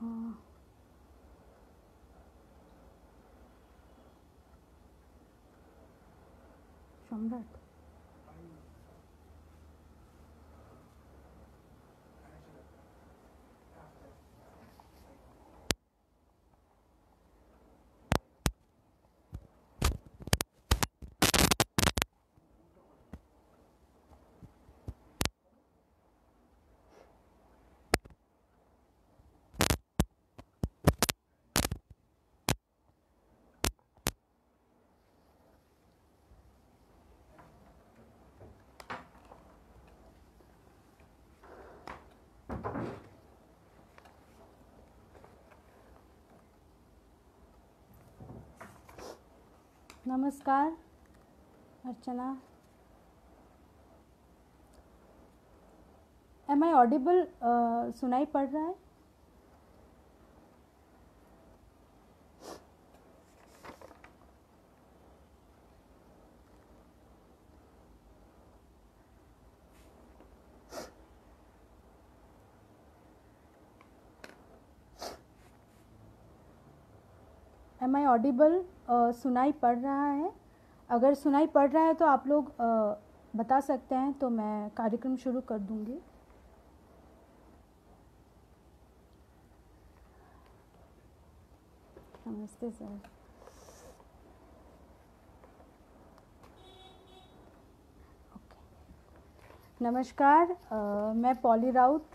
हाँ सम्राट नमस्कार अर्चना एम आई ऑडिबल सुनाई पड़ रहा है एम आई ऑडिबल सुनाई पड़ रहा है अगर सुनाई पड़ रहा है तो आप लोग uh, बता सकते हैं तो मैं कार्यक्रम शुरू कर दूंगी नमस्ते सर ओके नमस्कार आ, मैं पॉली राउत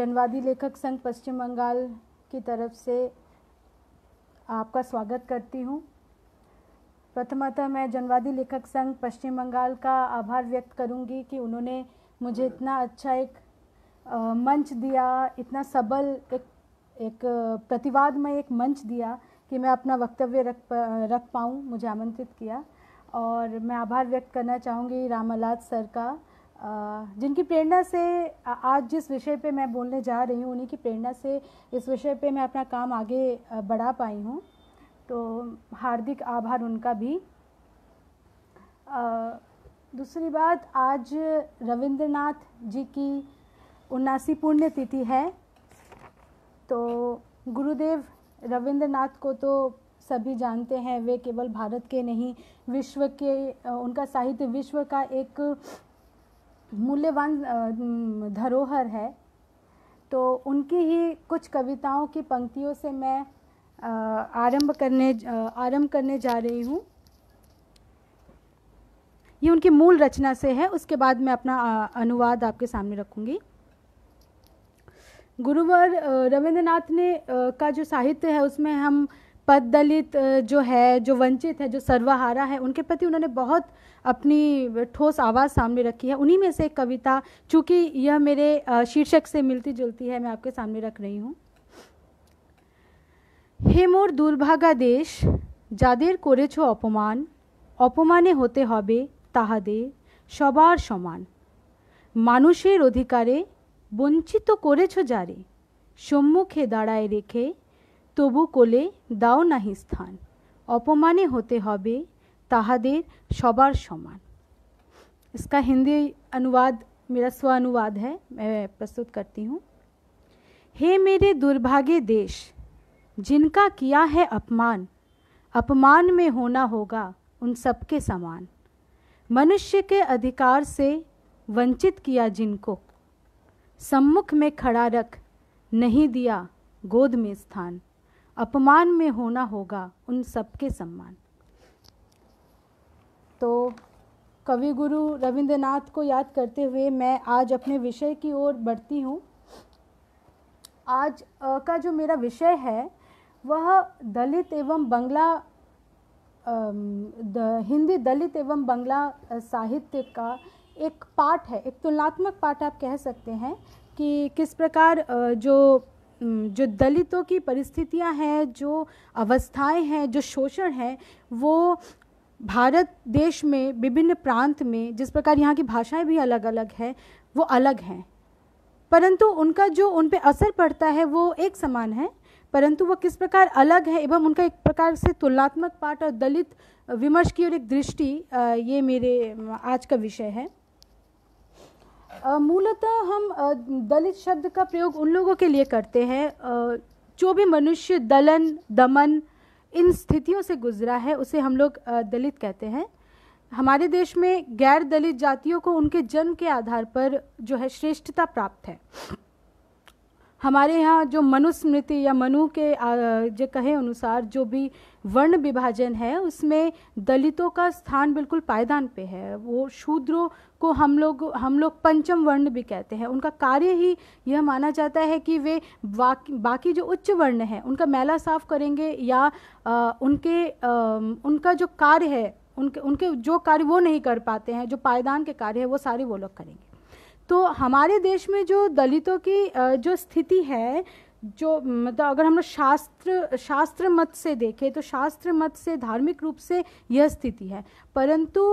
जनवादी लेखक संघ पश्चिम बंगाल की तरफ से आपका स्वागत करती हूँ प्रथमतः मैं जनवादी लेखक संघ पश्चिम बंगाल का आभार व्यक्त करूँगी कि उन्होंने मुझे इतना अच्छा एक मंच दिया इतना सबल एक एक प्रतिवाद में एक मंच दिया कि मैं अपना वक्तव्य रख रख पाऊँ मुझे आमंत्रित किया और मैं आभार व्यक्त करना चाहूँगी रामलाल सर का जिनकी प्रेरणा से आज जिस विषय पे मैं बोलने जा रही हूँ उन्हीं की प्रेरणा से इस विषय पे मैं अपना काम आगे बढ़ा पाई हूँ तो हार्दिक आभार उनका भी दूसरी बात आज रविंद्रनाथ जी की उन्नासी पुण्यतिथि है तो गुरुदेव रविंद्रनाथ को तो सभी जानते हैं वे केवल भारत के नहीं विश्व के उनका साहित्य विश्व का एक मूल्यवान धरोहर है तो उनकी ही कुछ कविताओं की पंक्तियों से मैं आरंभ करने आरंभ करने जा रही हूँ ये उनकी मूल रचना से है उसके बाद मैं अपना अनुवाद आपके सामने रखूँगी गुरुवर रविंद्रनाथ ने का जो साहित्य है उसमें हम पद दलित जो है जो वंचित है जो सर्वहारा है उनके प्रति उन्होंने बहुत अपनी ठोस आवाज़ सामने रखी है उन्हीं में से एक कविता चूँकि यह मेरे शीर्षक से मिलती जुलती है मैं आपके सामने रख रही हूँ হে মোর দুর্ভাগা দেশ যাদের छो अपमान অপমানে होते হবে তাহাদের सवार समान মানুষের অধিকারে বঞ্চিত করেছ যারে সম্মুখে দাঁড়ায় রেখে তবু कोले दाओ नाही स्थान অপমানে होते হবে তাহাদের সবার समान इसका हिंदी अनुवाद मेरा स्व अनुवाद है मैं प्रस्तुत करती हूँ हे मेरे दुर्भाग्य देश जिनका किया है अपमान अपमान में होना होगा उन सबके समान मनुष्य के अधिकार से वंचित किया जिनको सम्मुख में खड़ा रख नहीं दिया गोद में स्थान अपमान में होना होगा उन सबके सम्मान तो कवि गुरु रविंद्रनाथ को याद करते हुए मैं आज अपने विषय की ओर बढ़ती हूँ आज का जो मेरा विषय है वह दलित एवं बंगला द, हिंदी दलित एवं बंगला साहित्य का एक पाठ है एक तुलनात्मक पाठ आप कह सकते हैं कि किस प्रकार जो जो दलितों की परिस्थितियां हैं जो अवस्थाएं हैं जो शोषण है वो भारत देश में विभिन्न प्रांत में जिस प्रकार यहाँ की भाषाएं भी अलग अलग है वो अलग हैं परंतु उनका जो उन पर असर पड़ता है वो एक समान है परंतु वो किस प्रकार अलग है एवं उनका एक प्रकार से तुलनात्मक पाठ और दलित विमर्श की और एक दृष्टि ये मेरे आज का विषय है मूलतः हम दलित शब्द का प्रयोग उन लोगों के लिए करते हैं जो भी मनुष्य दलन दमन इन स्थितियों से गुजरा है उसे हम लोग दलित कहते हैं हमारे देश में गैर दलित जातियों को उनके जन्म के आधार पर जो है श्रेष्ठता प्राप्त है हमारे यहाँ जो मनुस्मृति या मनु के जो कहे अनुसार जो भी वर्ण विभाजन है उसमें दलितों का स्थान बिल्कुल पायदान पे है वो शूद्रों को हम लोग हम लोग पंचम वर्ण भी कहते हैं उनका कार्य ही यह माना जाता है कि वे बाकी जो उच्च वर्ण हैं उनका मैला साफ करेंगे या आ, उनके आ, उनका जो कार्य है उनके उनके जो कार्य वो नहीं कर पाते हैं जो पायदान के कार्य है वो सारे वो लोग करेंगे तो हमारे देश में जो दलितों की जो स्थिति है जो मतलब अगर हम लोग शास्त्र शास्त्र मत से देखें तो शास्त्र मत से धार्मिक रूप से यह स्थिति है परंतु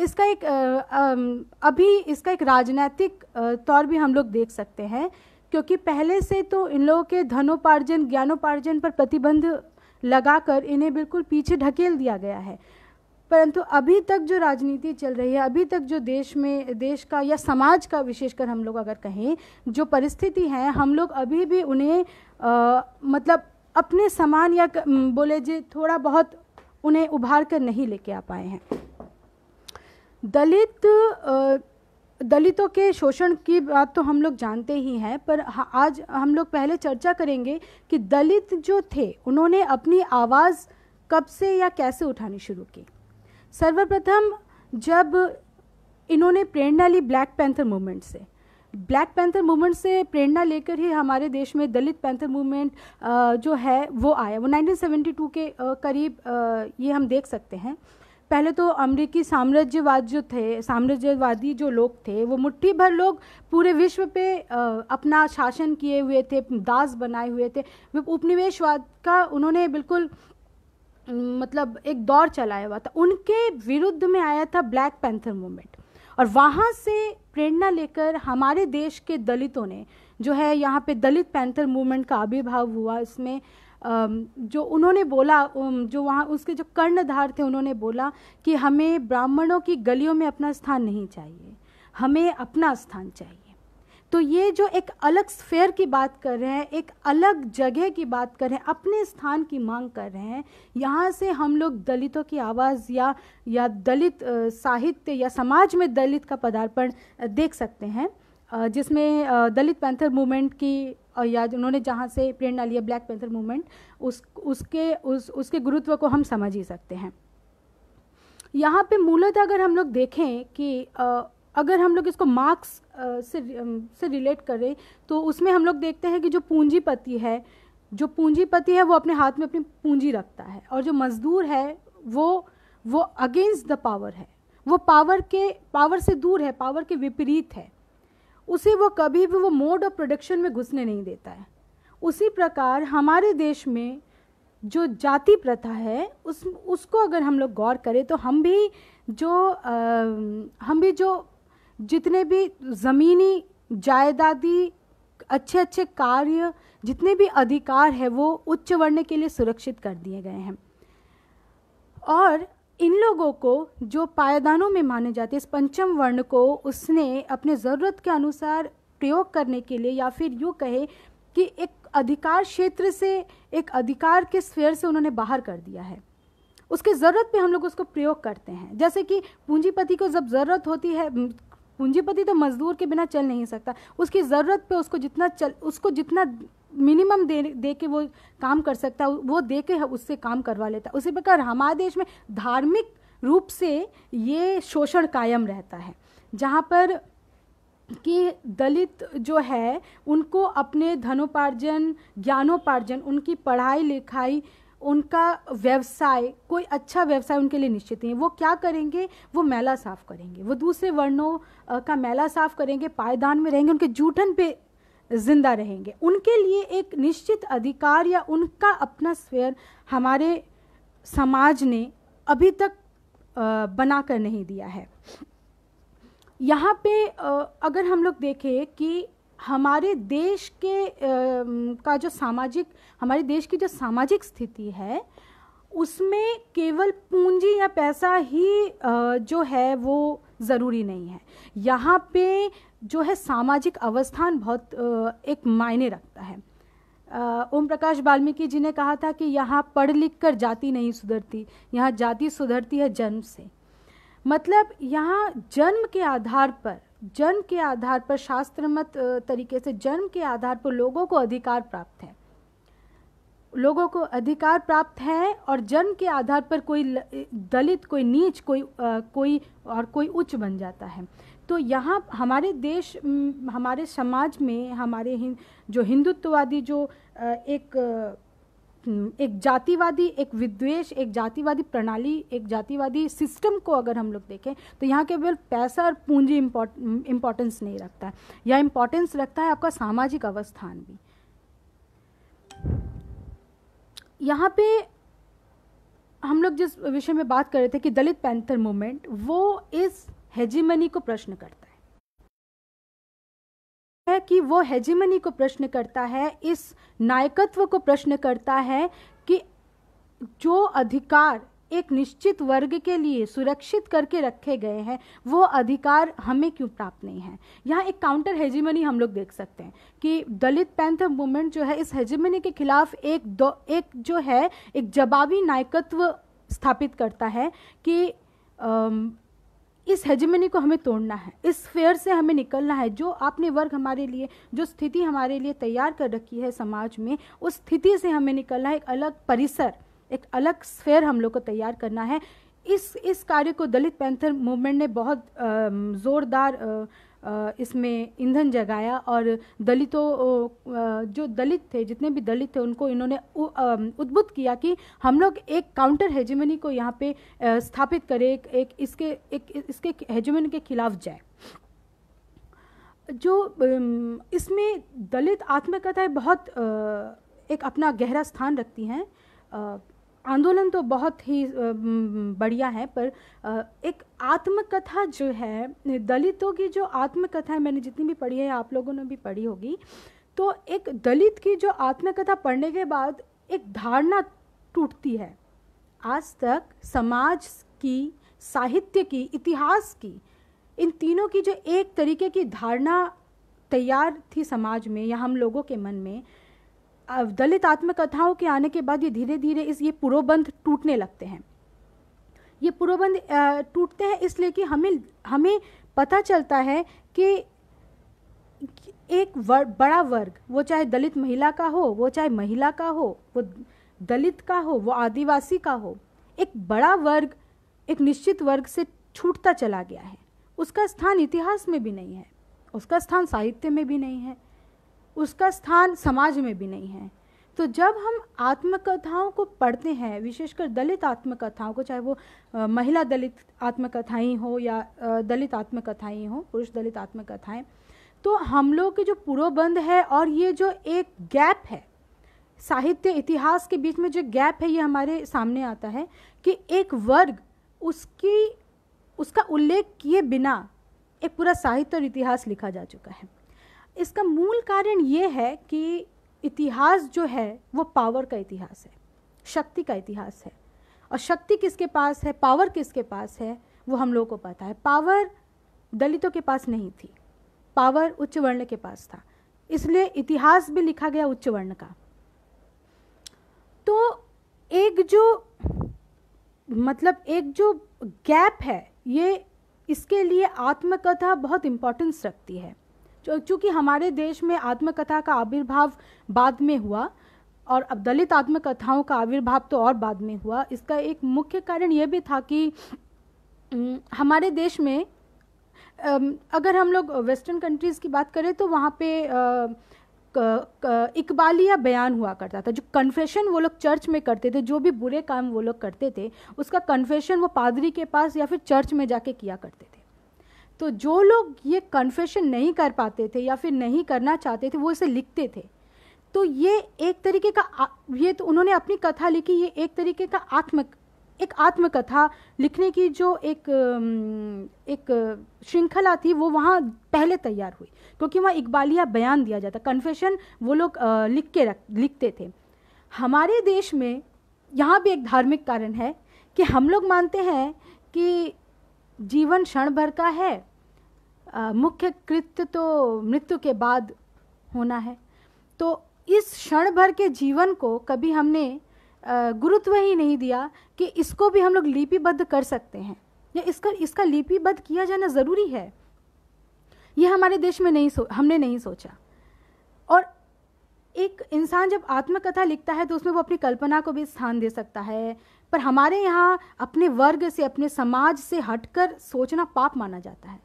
इसका एक अभी इसका एक राजनैतिक तौर भी हम लोग देख सकते हैं क्योंकि पहले से तो इन लोगों के धनोपार्जन ज्ञानोपार्जन पर प्रतिबंध लगाकर इन्हें बिल्कुल पीछे ढकेल दिया गया है परंतु अभी तक जो राजनीति चल रही है अभी तक जो देश में देश का या समाज का विशेषकर हम लोग अगर कहें जो परिस्थिति है हम लोग अभी भी उन्हें आ, मतलब अपने समान या बोले जी थोड़ा बहुत उन्हें उभार कर नहीं लेके आ पाए हैं दलित दलितों के शोषण की बात तो हम लोग जानते ही हैं पर आज हम लोग पहले चर्चा करेंगे कि दलित जो थे उन्होंने अपनी आवाज़ कब से या कैसे उठानी शुरू की सर्वप्रथम जब इन्होंने प्रेरणा ली ब्लैक पैंथर मूवमेंट से ब्लैक पैंथर मूवमेंट से प्रेरणा लेकर ही हमारे देश में दलित पैंथर मूवमेंट जो है वो आया वो 1972 के करीब ये हम देख सकते हैं पहले तो अमरीकी साम्राज्यवाद जो थे साम्राज्यवादी जो लोग थे वो मुट्ठी भर लोग पूरे विश्व पे अपना शासन किए हुए थे दास बनाए हुए थे उपनिवेशवाद का उन्होंने बिल्कुल मतलब एक दौर चलाया हुआ था उनके विरुद्ध में आया था ब्लैक पैंथर मूवमेंट और वहाँ से प्रेरणा लेकर हमारे देश के दलितों ने जो है यहाँ पे दलित पैंथर मूवमेंट का आविर्भाव हुआ इसमें जो उन्होंने बोला जो वहाँ उसके जो कर्णधार थे उन्होंने बोला कि हमें ब्राह्मणों की गलियों में अपना स्थान नहीं चाहिए हमें अपना स्थान चाहिए तो ये जो एक अलग स्फेयर की बात कर रहे हैं एक अलग जगह की बात कर रहे हैं अपने स्थान की मांग कर रहे हैं यहाँ से हम लोग दलितों की आवाज़ या या दलित साहित्य या समाज में दलित का पदार्पण देख सकते हैं जिसमें दलित पैंथर मूवमेंट की या उन्होंने जहाँ से प्रेरणा लिया ब्लैक पैंथर मूवमेंट उस उसके उस उसके गुरुत्व को हम समझ ही सकते हैं यहाँ पे मूलतः अगर हम लोग देखें कि अगर हम लोग इसको मार्क्स से से रिलेट करें तो उसमें हम लोग देखते हैं कि जो पूंजीपति है जो पूंजीपति है वो अपने हाथ में अपनी पूंजी रखता है और जो मजदूर है वो वो अगेंस्ट द पावर है वो पावर के पावर से दूर है पावर के विपरीत है उसे वो कभी भी वो मोड ऑफ प्रोडक्शन में घुसने नहीं देता है उसी प्रकार हमारे देश में जो जाति प्रथा है उस उसको अगर हम लोग गौर करें तो हम भी जो आ, हम भी जो जितने भी ज़मीनी जायदादी अच्छे अच्छे कार्य जितने भी अधिकार है वो उच्च वर्ण के लिए सुरक्षित कर दिए गए हैं और इन लोगों को जो पायदानों में माने जाते इस पंचम वर्ण को उसने अपने ज़रूरत के अनुसार प्रयोग करने के लिए या फिर यूँ कहे कि एक अधिकार क्षेत्र से एक अधिकार के स्फेयर से उन्होंने बाहर कर दिया है उसके ज़रूरत पे हम लोग उसको प्रयोग करते हैं जैसे कि पूंजीपति को जब ज़रूरत होती है पूंजीपति तो मजदूर के बिना चल नहीं सकता उसकी ज़रूरत पे उसको जितना चल उसको जितना मिनिमम दे दे के वो काम कर सकता है वो दे के उससे काम करवा लेता है उसी प्रकार हमारे देश में धार्मिक रूप से ये शोषण कायम रहता है जहाँ पर कि दलित जो है उनको अपने धनोपार्जन ज्ञानोपार्जन उनकी पढ़ाई लिखाई उनका व्यवसाय कोई अच्छा व्यवसाय उनके लिए निश्चित नहीं है वो क्या करेंगे वो मैला साफ करेंगे वो दूसरे वर्णों का मैला साफ करेंगे पायदान में रहेंगे उनके जूठन पे जिंदा रहेंगे उनके लिए एक निश्चित अधिकार या उनका अपना स्वयं हमारे समाज ने अभी तक बना कर नहीं दिया है यहाँ पे अगर हम लोग देखें कि हमारे देश के का जो सामाजिक हमारे देश की जो सामाजिक स्थिति है उसमें केवल पूंजी या पैसा ही जो है वो ज़रूरी नहीं है यहाँ पे जो है सामाजिक अवस्थान बहुत एक मायने रखता है ओम प्रकाश वाल्मीकि जी ने कहा था कि यहाँ पढ़ लिख कर जाति नहीं सुधरती यहाँ जाति सुधरती है जन्म से मतलब यहाँ जन्म के आधार पर जन्म के आधार पर शास्त्र मत तरीके से जन्म के आधार पर लोगों को अधिकार प्राप्त है लोगों को अधिकार प्राप्त है और जन्म के आधार पर कोई दलित कोई नीच कोई आ, कोई और कोई उच्च बन जाता है तो यहाँ हमारे देश हम्म, हमारे समाज में हमारे हिं, जो हिंदुत्ववादी जो एक हम्म, एक जातिवादी एक विद्वेष एक जातिवादी प्रणाली एक जातिवादी सिस्टम को अगर हम लोग देखें तो यहाँ केवल पैसा और पूंजी इम्पोर्टेंस हम्म, नहीं रखता है यह इम्पोर्टेंस रखता है आपका सामाजिक अवस्थान भी यहाँ पे हम लोग जिस विषय में बात कर रहे थे कि दलित पैंथर मूवमेंट वो इस हेजीमनी को प्रश्न करता है है कि वो हेजीमनी को प्रश्न करता है इस नायकत्व को प्रश्न करता है कि जो अधिकार एक निश्चित वर्ग के लिए सुरक्षित करके रखे गए हैं वो अधिकार हमें क्यों प्राप्त नहीं है यहाँ एक काउंटर हेजीमनी हम लोग देख सकते हैं कि दलित पैंथर मूवमेंट जो है इस हेजीमनी के खिलाफ एक दो एक जो है एक जवाबी नायकत्व स्थापित करता है कि इस हेजमनी को हमें तोड़ना है इस फेयर से हमें निकलना है जो आपने वर्ग हमारे लिए जो स्थिति हमारे लिए तैयार कर रखी है समाज में उस स्थिति से हमें निकलना है एक अलग परिसर एक अलग स्फेयर हम लोग को तैयार करना है इस इस कार्य को दलित पैंथर मूवमेंट ने बहुत ज़ोरदार इसमें ईंधन जगाया और दलितों जो दलित थे जितने भी दलित थे उनको इन्होंने उद्बुद्ध किया कि हम लोग एक काउंटर हेजमनी को यहाँ पे स्थापित करें एक, एक इसके एक इसके हेजमनी के खिलाफ जाए जो इसमें दलित आत्मकथाएं बहुत एक अपना गहरा स्थान रखती हैं आंदोलन तो बहुत ही बढ़िया है पर एक आत्मकथा जो है दलितों की जो आत्मकथा है मैंने जितनी भी पढ़ी है आप लोगों ने भी पढ़ी होगी तो एक दलित की जो आत्मकथा पढ़ने के बाद एक धारणा टूटती है आज तक समाज की साहित्य की इतिहास की इन तीनों की जो एक तरीके की धारणा तैयार थी समाज में या हम लोगों के मन में दलित आत्मकथाओं के आने के बाद ये धीरे धीरे इस ये पुरोबंध टूटने लगते हैं ये पुरोबंध टूटते हैं इसलिए कि हमें हमें पता चलता है कि एक वर, बड़ा वर्ग वो चाहे दलित महिला का हो वो चाहे महिला का हो वो दलित का हो वो आदिवासी का हो एक बड़ा वर्ग एक निश्चित वर्ग से छूटता चला गया है उसका स्थान इतिहास में भी नहीं है उसका स्थान साहित्य में भी नहीं है उसका स्थान समाज में भी नहीं है तो जब हम आत्मकथाओं को पढ़ते हैं विशेषकर दलित आत्मकथाओं को चाहे वो आ, महिला दलित आत्मकथाएं हो या आ, दलित आत्मकथाएं हो पुरुष दलित आत्मकथाएं तो हम लोग के जो पूर्वबंध है और ये जो एक गैप है साहित्य इतिहास के बीच में जो गैप है ये हमारे सामने आता है कि एक वर्ग उसकी उसका उल्लेख किए बिना एक पूरा साहित्य और इतिहास लिखा जा चुका है इसका मूल कारण ये है कि इतिहास जो है वो पावर का इतिहास है शक्ति का इतिहास है और शक्ति किसके पास है पावर किसके पास है वो हम लोगों को पता है पावर दलितों के पास नहीं थी पावर उच्च वर्ण के पास था इसलिए इतिहास भी लिखा गया उच्च वर्ण का तो एक जो मतलब एक जो गैप है ये इसके लिए आत्मकथा बहुत इम्पोर्टेंस रखती है चूँकि हमारे देश में आत्मकथा का आविर्भाव बाद में हुआ और अब दलित आत्मकथाओं का आविर्भाव तो और बाद में हुआ इसका एक मुख्य कारण यह भी था कि हमारे देश में अगर हम लोग वेस्टर्न कंट्रीज़ की बात करें तो वहाँ पे इकबालिया बयान हुआ करता था जो कन्फेशन वो लोग चर्च में करते थे जो भी बुरे काम वो लोग करते थे उसका कन्फेशन वो पादरी के पास या फिर चर्च में जाके किया करते थे तो जो लोग ये कन्फेशन नहीं कर पाते थे या फिर नहीं करना चाहते थे वो इसे लिखते थे तो ये एक तरीके का ये तो उन्होंने अपनी कथा लिखी ये एक तरीके का आत्म एक आत्मकथा लिखने की जो एक एक श्रृंखला थी वो वहाँ पहले तैयार हुई क्योंकि वहाँ इकबालिया बयान दिया जाता कन्फेशन वो लोग लिख के रख लिखते थे हमारे देश में यहाँ भी एक धार्मिक कारण है कि हम लोग मानते हैं कि जीवन क्षण भर का है मुख्य कृत्य तो मृत्यु के बाद होना है तो इस क्षण भर के जीवन को कभी हमने गुरुत्व ही नहीं दिया कि इसको भी हम लोग लिपिबद्ध कर सकते हैं या इसका इसका लिपिबद्ध किया जाना ज़रूरी है यह हमारे देश में नहीं सो हमने नहीं सोचा और एक इंसान जब आत्मकथा लिखता है तो उसमें वो अपनी कल्पना को भी स्थान दे सकता है पर हमारे यहाँ अपने वर्ग से अपने समाज से हटकर सोचना पाप माना जाता है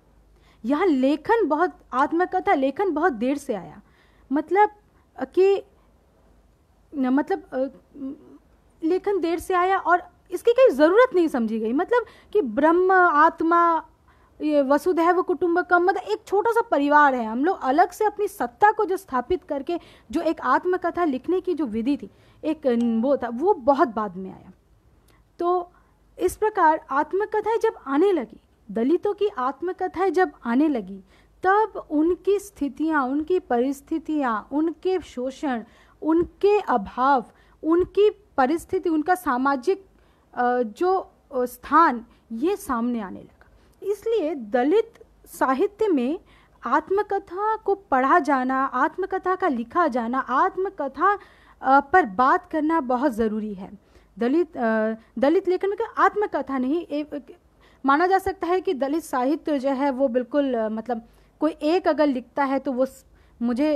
यहाँ लेखन बहुत आत्मकथा लेखन बहुत देर से आया मतलब कि मतलब लेखन देर से आया और इसकी कहीं ज़रूरत नहीं समझी गई मतलब कि ब्रह्म आत्मा ये वसुधैव कुटुंबकम मतलब एक छोटा सा परिवार है हम लोग अलग से अपनी सत्ता को जो स्थापित करके जो एक आत्मकथा लिखने की जो विधि थी एक वो था वो बहुत बाद में आया तो इस प्रकार आत्मकथाएं जब आने लगी दलितों की आत्मकथाएं जब आने लगी तब उनकी स्थितियाँ उनकी परिस्थितियाँ उनके शोषण उनके अभाव उनकी परिस्थिति उनका सामाजिक जो स्थान ये सामने आने लगा इसलिए दलित साहित्य में आत्मकथा को पढ़ा जाना आत्मकथा का लिखा जाना आत्मकथा पर बात करना बहुत ज़रूरी है दलित दलित लेखन में आत्मकथा नहीं माना जा सकता है कि दलित साहित्य जो है वो बिल्कुल मतलब कोई एक अगर लिखता है तो वो मुझे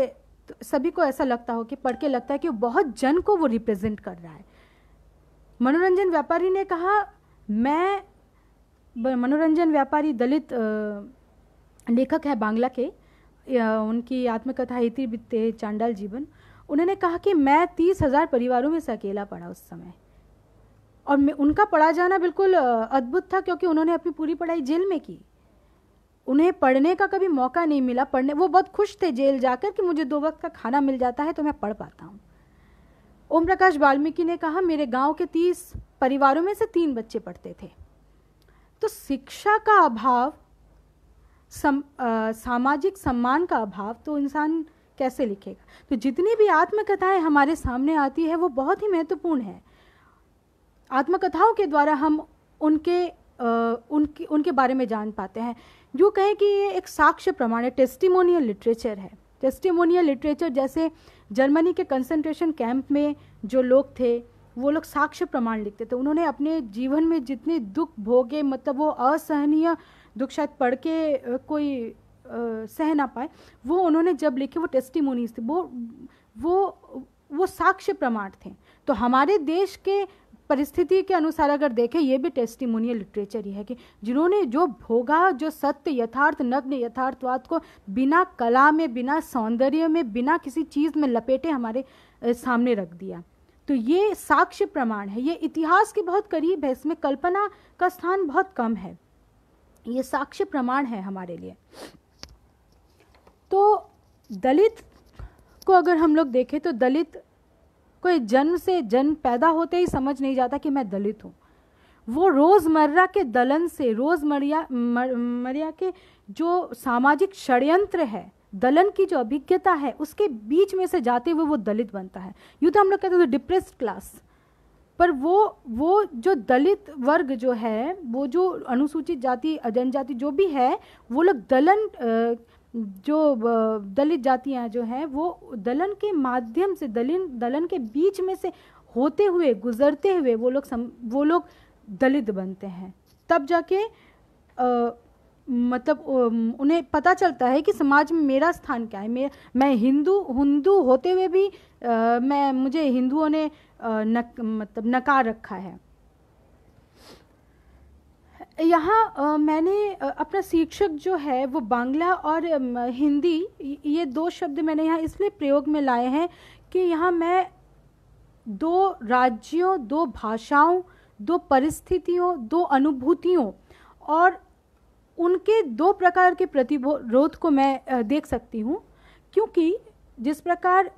तो सभी को ऐसा लगता हो कि पढ़ के लगता है कि बहुत जन को वो रिप्रेजेंट कर रहा है मनोरंजन व्यापारी ने कहा मैं मनोरंजन व्यापारी दलित लेखक है बांग्ला के उनकी आत्मकथा इति बित्ते चांडाल जीवन उन्होंने कहा कि मैं तीस हजार परिवारों में से अकेला पढ़ा उस समय और उनका पढ़ा जाना बिल्कुल अद्भुत था क्योंकि उन्होंने अपनी पूरी पढ़ाई जेल में की उन्हें पढ़ने का कभी मौका नहीं मिला पढ़ने वो बहुत खुश थे जेल जाकर कि मुझे दो वक्त का खाना मिल जाता है तो मैं पढ़ पाता हूँ ओम प्रकाश वाल्मीकि ने कहा मेरे गांव के तीस परिवारों में से तीन बच्चे पढ़ते थे तो शिक्षा का अभाव सम, आ, सामाजिक सम्मान का अभाव तो इंसान कैसे लिखेगा तो जितनी भी आत्मकथाएं हमारे सामने आती है वो बहुत ही महत्वपूर्ण है आत्मकथाओं के द्वारा हम उनके उनके उनके बारे में जान पाते हैं जो कहें कि ये एक साक्ष्य प्रमाण है टेस्टिमोनियल लिटरेचर है टेस्टिमोनियल लिटरेचर जैसे जर्मनी के कंसंट्रेशन कैंप में जो लोग थे वो लोग साक्ष्य प्रमाण लिखते थे उन्होंने अपने जीवन में जितने दुख भोगे मतलब वो असहनीय दुख शायद पढ़ के कोई सह ना पाए वो उन्होंने जब लिखे वो टेस्टिमोनीज थे वो वो वो साक्ष्य प्रमाण थे तो हमारे देश के परिस्थिति के अनुसार अगर देखें ये भी टेस्टिमोनियल लिटरेचर ही है कि जिन्होंने जो भोगा जो सत्य यथार्थ नग्न यथार्थवाद को बिना कला में बिना सौंदर्य में बिना किसी चीज़ में लपेटे हमारे सामने रख दिया तो ये साक्ष्य प्रमाण है ये इतिहास के बहुत करीब है इसमें कल्पना का स्थान बहुत कम है ये साक्ष्य प्रमाण है हमारे लिए तो दलित को अगर हम लोग देखें तो दलित कोई जन्म से जन्म पैदा होते ही समझ नहीं जाता कि मैं दलित हूँ वो रोज़मर्रा के दलन से रोज़मरिया मरिया के जो सामाजिक षड्यंत्र है दलन की जो अभिज्ञता है उसके बीच में से जाते हुए वो दलित बनता है यूँ तो हम लोग कहते हैं डिप्रेस्ड तो क्लास पर वो वो जो दलित वर्ग जो है वो जो अनुसूचित जाति जनजाति जो भी है वो लोग दलन जो दलित जातियां जो हैं वो दलन के माध्यम से दलिन दलन के बीच में से होते हुए गुजरते हुए वो लोग सम, वो लोग दलित बनते हैं तब जाके आ, मतलब उन्हें पता चलता है कि समाज में मेरा स्थान क्या है मैं मैं हिंदू हिंदू होते हुए भी आ, मैं मुझे हिंदुओं ने आ, नक, मतलब नकार रखा है यहाँ मैंने अपना शिक्षक जो है वो बांग्ला और हिंदी ये दो शब्द मैंने यहाँ इसलिए प्रयोग में लाए हैं कि यहाँ मैं दो राज्यों दो भाषाओं दो परिस्थितियों दो अनुभूतियों और उनके दो प्रकार के प्रतिरोध को मैं देख सकती हूँ क्योंकि जिस प्रकार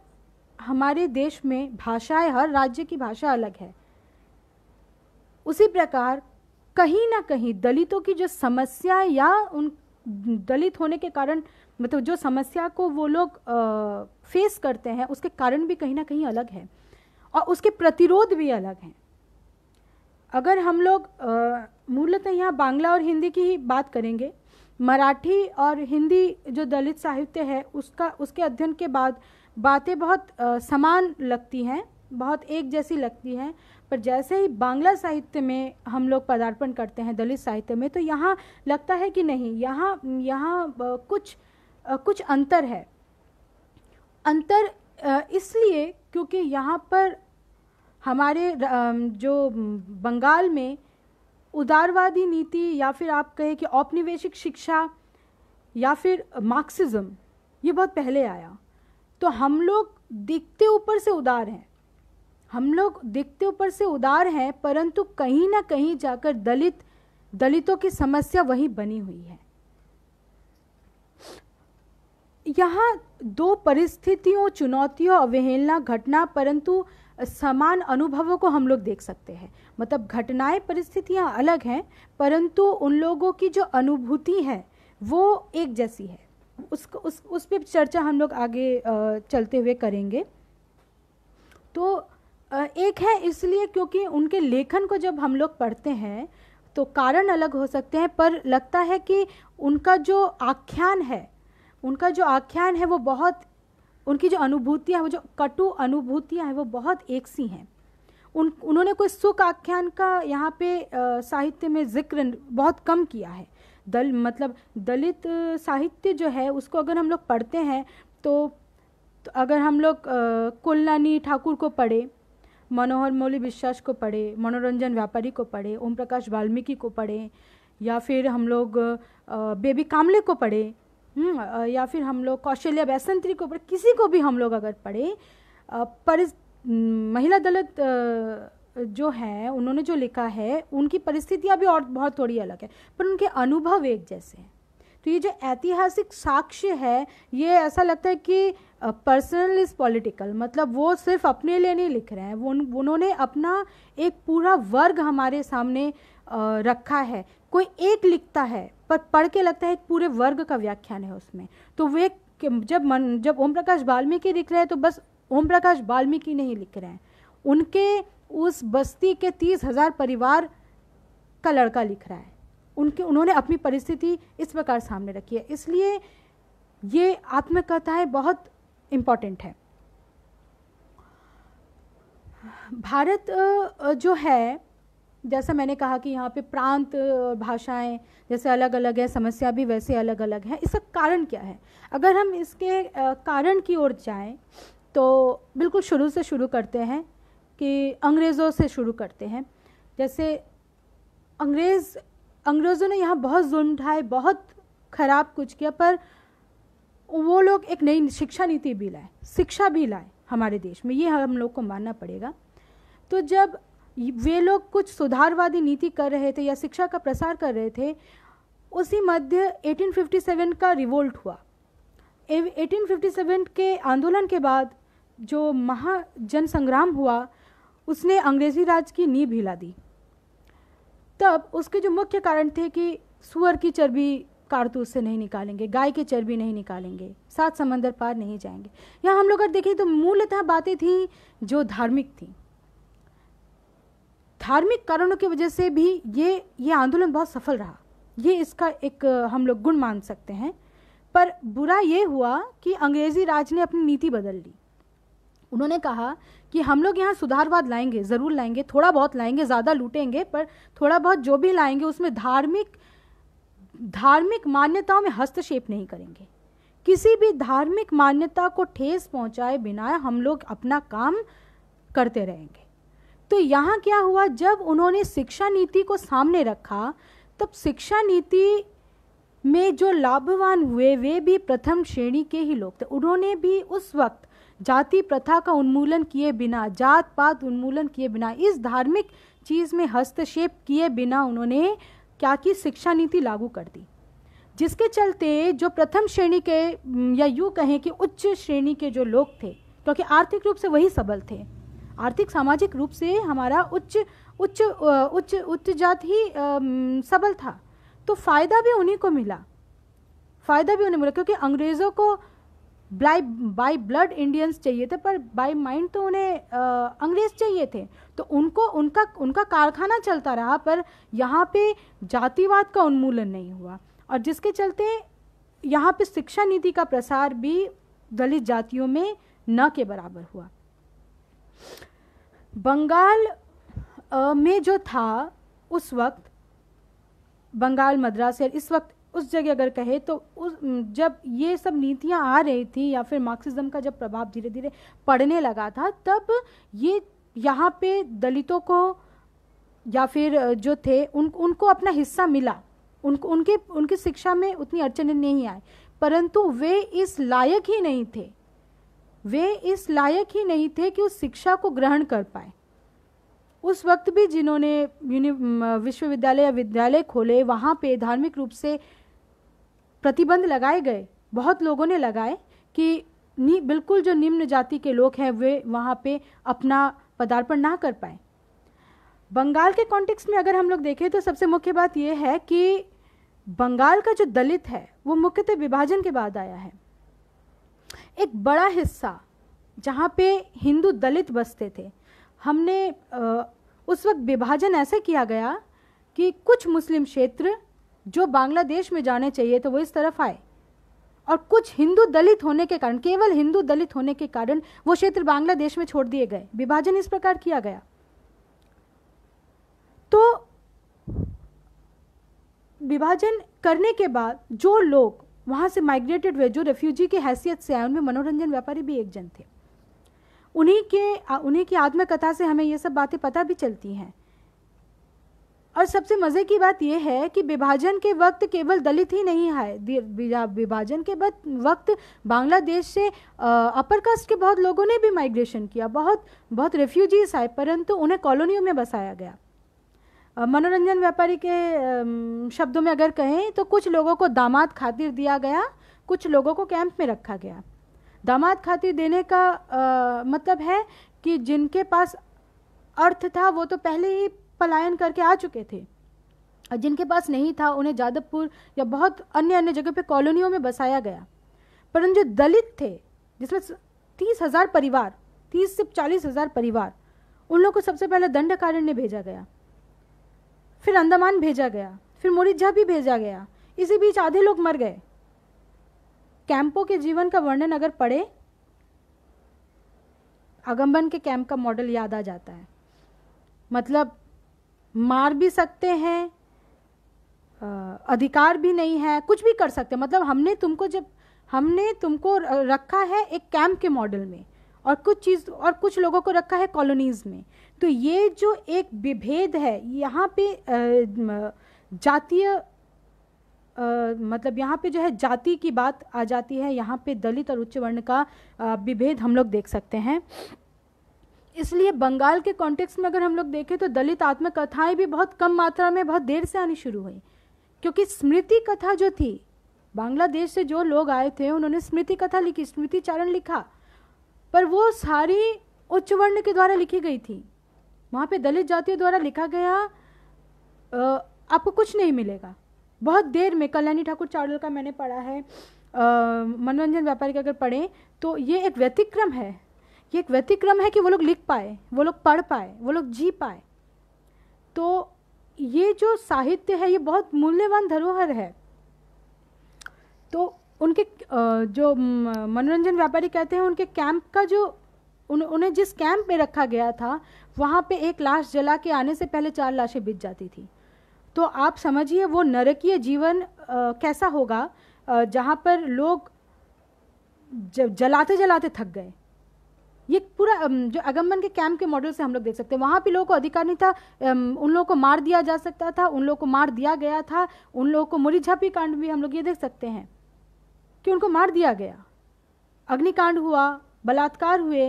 हमारे देश में भाषाएं हर राज्य की भाषा अलग है उसी प्रकार कहीं ना कहीं दलितों की जो समस्या या उन दलित होने के कारण मतलब जो समस्या को वो लोग फेस करते हैं उसके कारण भी कहीं ना कहीं अलग है और उसके प्रतिरोध भी अलग हैं अगर हम लोग मूलतः यहाँ बांग्ला और हिंदी की ही बात करेंगे मराठी और हिंदी जो दलित साहित्य है उसका उसके अध्ययन के बाद बातें बहुत आ, समान लगती हैं बहुत एक जैसी लगती हैं पर जैसे ही बांग्ला साहित्य में हम लोग पदार्पण करते हैं दलित साहित्य में तो यहाँ लगता है कि नहीं यहाँ यहाँ कुछ कुछ अंतर है अंतर इसलिए क्योंकि यहाँ पर हमारे जो बंगाल में उदारवादी नीति या फिर आप कहें कि औपनिवेशिक शिक्षा या फिर मार्क्सिज्म ये बहुत पहले आया तो हम लोग दिखते ऊपर से उदार हैं हम लोग दिखते ऊपर से उदार हैं परंतु कहीं ना कहीं जाकर दलित दलितों की समस्या वही बनी हुई है यहाँ दो परिस्थितियों चुनौतियों अवहेलना घटना परंतु समान अनुभवों को हम लोग देख सकते हैं मतलब घटनाएं परिस्थितियाँ अलग हैं परंतु उन लोगों की जो अनुभूति है वो एक जैसी है उस उस उस पर चर्चा हम लोग आगे चलते हुए करेंगे तो एक है इसलिए क्योंकि उनके लेखन को जब हम लोग पढ़ते हैं तो कारण अलग हो सकते हैं पर लगता है कि उनका जो आख्यान है उनका जो आख्यान है वो बहुत उनकी जो अनुभूतियाँ वो जो कटु अनुभूतियाँ हैं वो बहुत एक सी हैं उन उन्होंने कोई सुख आख्यान का यहाँ पे साहित्य में जिक्र बहुत कम किया है दल मतलब दलित साहित्य जो है उसको अगर हम लोग पढ़ते हैं तो, तो अगर हम लोग कुलनानी ठाकुर को पढ़े मनोहर मौली विश्वास को पढ़े मनोरंजन व्यापारी को पढ़े ओम प्रकाश वाल्मीकि को पढ़े या फिर हम लोग बेबी कामले को पढ़े हम्म, या फिर हम लोग कौशल्या बैसंत्री को पढ़े किसी को भी हम लोग अगर पढ़े पर हम्म, महिला दलित जो है उन्होंने जो लिखा है उनकी परिस्थितियाँ भी और बहुत थोड़ी अलग है पर उनके अनुभव एक जैसे हैं तो ये जो ऐतिहासिक साक्ष्य है ये ऐसा लगता है कि पर्सनल इज पॉलिटिकल मतलब वो सिर्फ अपने लिए नहीं लिख रहे हैं वो उन्होंने अपना एक पूरा वर्ग हमारे सामने रखा है कोई एक लिखता है पर पढ़ के लगता है एक पूरे वर्ग का व्याख्यान है उसमें तो वे जब मन जब ओम प्रकाश वाल्मीकि लिख रहे हैं तो बस ओम प्रकाश वाल्मीकि नहीं लिख रहे हैं उनके उस बस्ती के तीस हज़ार परिवार का लड़का लिख रहा है उनके उन्होंने अपनी परिस्थिति इस प्रकार सामने रखी है इसलिए ये आत्मकथाएँ बहुत इम्पॉर्टेंट है भारत जो है जैसा मैंने कहा कि यहाँ पे प्रांत भाषाएं जैसे अलग अलग है समस्या भी वैसे अलग अलग है इसका कारण क्या है अगर हम इसके कारण की ओर जाएं तो बिल्कुल शुरू से शुरू करते हैं कि अंग्रेज़ों से शुरू करते हैं जैसे अंग्रेज़ अंग्रेज़ों ने यहाँ बहुत जुल्म ढाए बहुत ख़राब कुछ किया पर वो लोग एक नई शिक्षा नीति भी लाए शिक्षा भी लाए हमारे देश में ये हम लोग को मानना पड़ेगा तो जब वे लोग कुछ सुधारवादी नीति कर रहे थे या शिक्षा का प्रसार कर रहे थे उसी मध्य 1857 का रिवोल्ट हुआ 1857 के आंदोलन के बाद जो महाजन संग्राम हुआ उसने अंग्रेजी राज की नींव हिला दी तब उसके जो मुख्य कारण थे कि सुअर की चर्बी कारतूस से नहीं निकालेंगे गाय की चर्बी नहीं निकालेंगे सात समंदर पार नहीं जाएंगे यहाँ हम लोग अगर देखें तो मूलतः बातें थी जो धार्मिक थी धार्मिक कारणों की वजह से भी ये ये आंदोलन बहुत सफल रहा ये इसका एक हम लोग गुण मान सकते हैं पर बुरा ये हुआ कि अंग्रेज़ी राज ने अपनी नीति बदल ली उन्होंने कहा कि हम लोग यहाँ सुधारवाद लाएंगे ज़रूर लाएंगे थोड़ा बहुत लाएंगे ज़्यादा लूटेंगे पर थोड़ा बहुत जो भी लाएंगे उसमें धार्मिक धार्मिक मान्यताओं में हस्तक्षेप नहीं करेंगे किसी भी धार्मिक मान्यता को ठेस पहुंचाए बिना हम लोग अपना काम करते रहेंगे तो यहाँ क्या हुआ जब उन्होंने शिक्षा नीति को सामने रखा तब शिक्षा नीति में जो लाभवान हुए वे भी प्रथम श्रेणी के ही लोग थे उन्होंने भी उस वक्त जाति प्रथा का उन्मूलन किए बिना जात पात उन्मूलन किए बिना इस धार्मिक चीज़ में हस्तक्षेप किए बिना उन्होंने क्या की शिक्षा नीति लागू कर दी जिसके चलते जो प्रथम श्रेणी के या यूँ कहें कि उच्च श्रेणी के जो लोग थे क्योंकि आर्थिक रूप से वही सबल थे आर्थिक सामाजिक रूप से हमारा उच्च उच्च उच्च उच्च जात ही सबल था तो फ़ायदा भी उन्हीं को मिला फ़ायदा भी उन्हें मिला क्योंकि अंग्रेज़ों को बाई बाई ब्लड इंडियंस चाहिए थे पर बाई माइंड तो उन्हें अंग्रेज़ चाहिए थे तो उनको उनका उनका कारखाना चलता रहा पर यहाँ पे जातिवाद का उन्मूलन नहीं हुआ और जिसके चलते यहाँ पे शिक्षा नीति का प्रसार भी दलित जातियों में न के बराबर हुआ बंगाल में जो था उस वक्त बंगाल मद्रास इस वक्त उस जगह अगर कहे तो उस जब ये सब नीतियाँ आ रही थी या फिर मार्क्सिज्म का जब प्रभाव धीरे धीरे पड़ने लगा था तब ये यहाँ पे दलितों को या फिर जो थे उन उनको अपना हिस्सा मिला उन उनके उनकी शिक्षा में उतनी अड़चने नहीं आए परंतु वे इस लायक ही नहीं थे वे इस लायक ही नहीं थे कि उस शिक्षा को ग्रहण कर पाए उस वक्त भी जिन्होंने विश्वविद्यालय या विद्यालय खोले वहाँ पे धार्मिक रूप से प्रतिबंध लगाए गए बहुत लोगों ने लगाए कि नी बिल्कुल जो निम्न जाति के लोग हैं वे वहाँ पे अपना पदार्पण ना कर पाए बंगाल के कॉन्टेक्स्ट में अगर हम लोग देखें तो सबसे मुख्य बात यह है कि बंगाल का जो दलित है वो मुख्यतः विभाजन के बाद आया है एक बड़ा हिस्सा जहाँ पे हिंदू दलित बसते थे हमने उस वक्त विभाजन ऐसे किया गया कि कुछ मुस्लिम क्षेत्र जो बांग्लादेश में जाने चाहिए थे तो वो इस तरफ आए और कुछ हिंदू दलित होने के कारण केवल हिंदू दलित होने के कारण वो क्षेत्र बांग्लादेश में छोड़ दिए गए विभाजन इस प्रकार किया गया तो विभाजन करने के बाद जो लोग वहाँ से माइग्रेटेड हुए जो रेफ्यूजी की हैसियत से आए उनमें मनोरंजन व्यापारी भी एक जन थे उन्हीं के उन्हीं की आत्मकथा से हमें ये सब बातें पता भी चलती हैं और सबसे मज़े की बात यह है कि विभाजन के वक्त केवल दलित ही नहीं आए विभाजन के वक्त बांग्लादेश से अपर कास्ट के बहुत लोगों ने भी माइग्रेशन किया बहुत बहुत रेफ्यूजीज आए परंतु उन्हें कॉलोनियों में बसाया गया मनोरंजन व्यापारी के शब्दों में अगर कहें तो कुछ लोगों को दामाद खातिर दिया गया कुछ लोगों को कैंप में रखा गया दामाद खातिर देने का आ, मतलब है कि जिनके पास अर्थ था वो तो पहले ही पलायन करके आ चुके थे जिनके पास नहीं था उन्हें जादवपुर या बहुत अन्य अन्य जगह पे कॉलोनियों में बसाया गया परंतु जो दलित थे जिसमें तीस हजार परिवार तीस से चालीस हजार परिवार उन लोगों को सबसे पहले दंडकारण्य भेजा गया फिर अंदमान भेजा गया फिर मोरिज्झा भी भेजा गया इसी बीच आधे लोग मर गए कैंपों के जीवन का वर्णन अगर पढ़े अगम्बन के कैंप का मॉडल याद आ जाता है मतलब मार भी सकते हैं अधिकार भी नहीं है कुछ भी कर सकते मतलब हमने तुमको जब हमने तुमको रखा है एक कैंप के मॉडल में और कुछ चीज़ और कुछ लोगों को रखा है कॉलोनीज़ में तो ये जो एक विभेद है यहाँ पे जातीय मतलब यहाँ पे जो है जाति की बात आ जाती है यहाँ पे दलित और उच्च वर्ण का विभेद हम लोग देख सकते हैं इसलिए बंगाल के कॉन्टेक्स्ट में अगर हम लोग देखें तो दलित आत्मकथाएं भी बहुत कम मात्रा में बहुत देर से आनी शुरू हुई क्योंकि स्मृति कथा जो थी बांग्लादेश से जो लोग आए थे उन्होंने स्मृति कथा लिखी स्मृति चारण लिखा पर वो सारी उच्च वर्ण के द्वारा लिखी गई थी वहाँ पे दलित जातियों द्वारा लिखा गया आपको कुछ नहीं मिलेगा बहुत देर में कल्याणी ठाकुर चावल का मैंने पढ़ा है मनोरंजन व्यापारी का अगर पढ़ें तो ये एक व्यतिक्रम है ये एक व्यतिक्रम है कि वो लोग लिख पाए वो लोग पढ़ पाए वो लोग जी पाए तो ये जो साहित्य है ये बहुत मूल्यवान धरोहर है तो उनके जो मनोरंजन व्यापारी कहते हैं उनके कैंप का जो उन, उन्हें जिस कैंप में रखा गया था वहाँ पे एक लाश जला के आने से पहले चार लाशें बिज जाती थी तो आप समझिए वो नरकीय जीवन आ, कैसा होगा जहाँ पर लोग जलाते जलाते थक गए ये पूरा जो अगम्बन के कैम्प के मॉडल से हम लोग देख सकते हैं वहाँ पे लोगों को अधिकार नहीं था उन लोगों को मार दिया जा सकता था उन लोगों को मार दिया गया था उन लोगों को मुरिझापी कांड भी हम लोग ये देख सकते हैं कि उनको मार दिया गया अग्निकांड हुआ बलात्कार हुए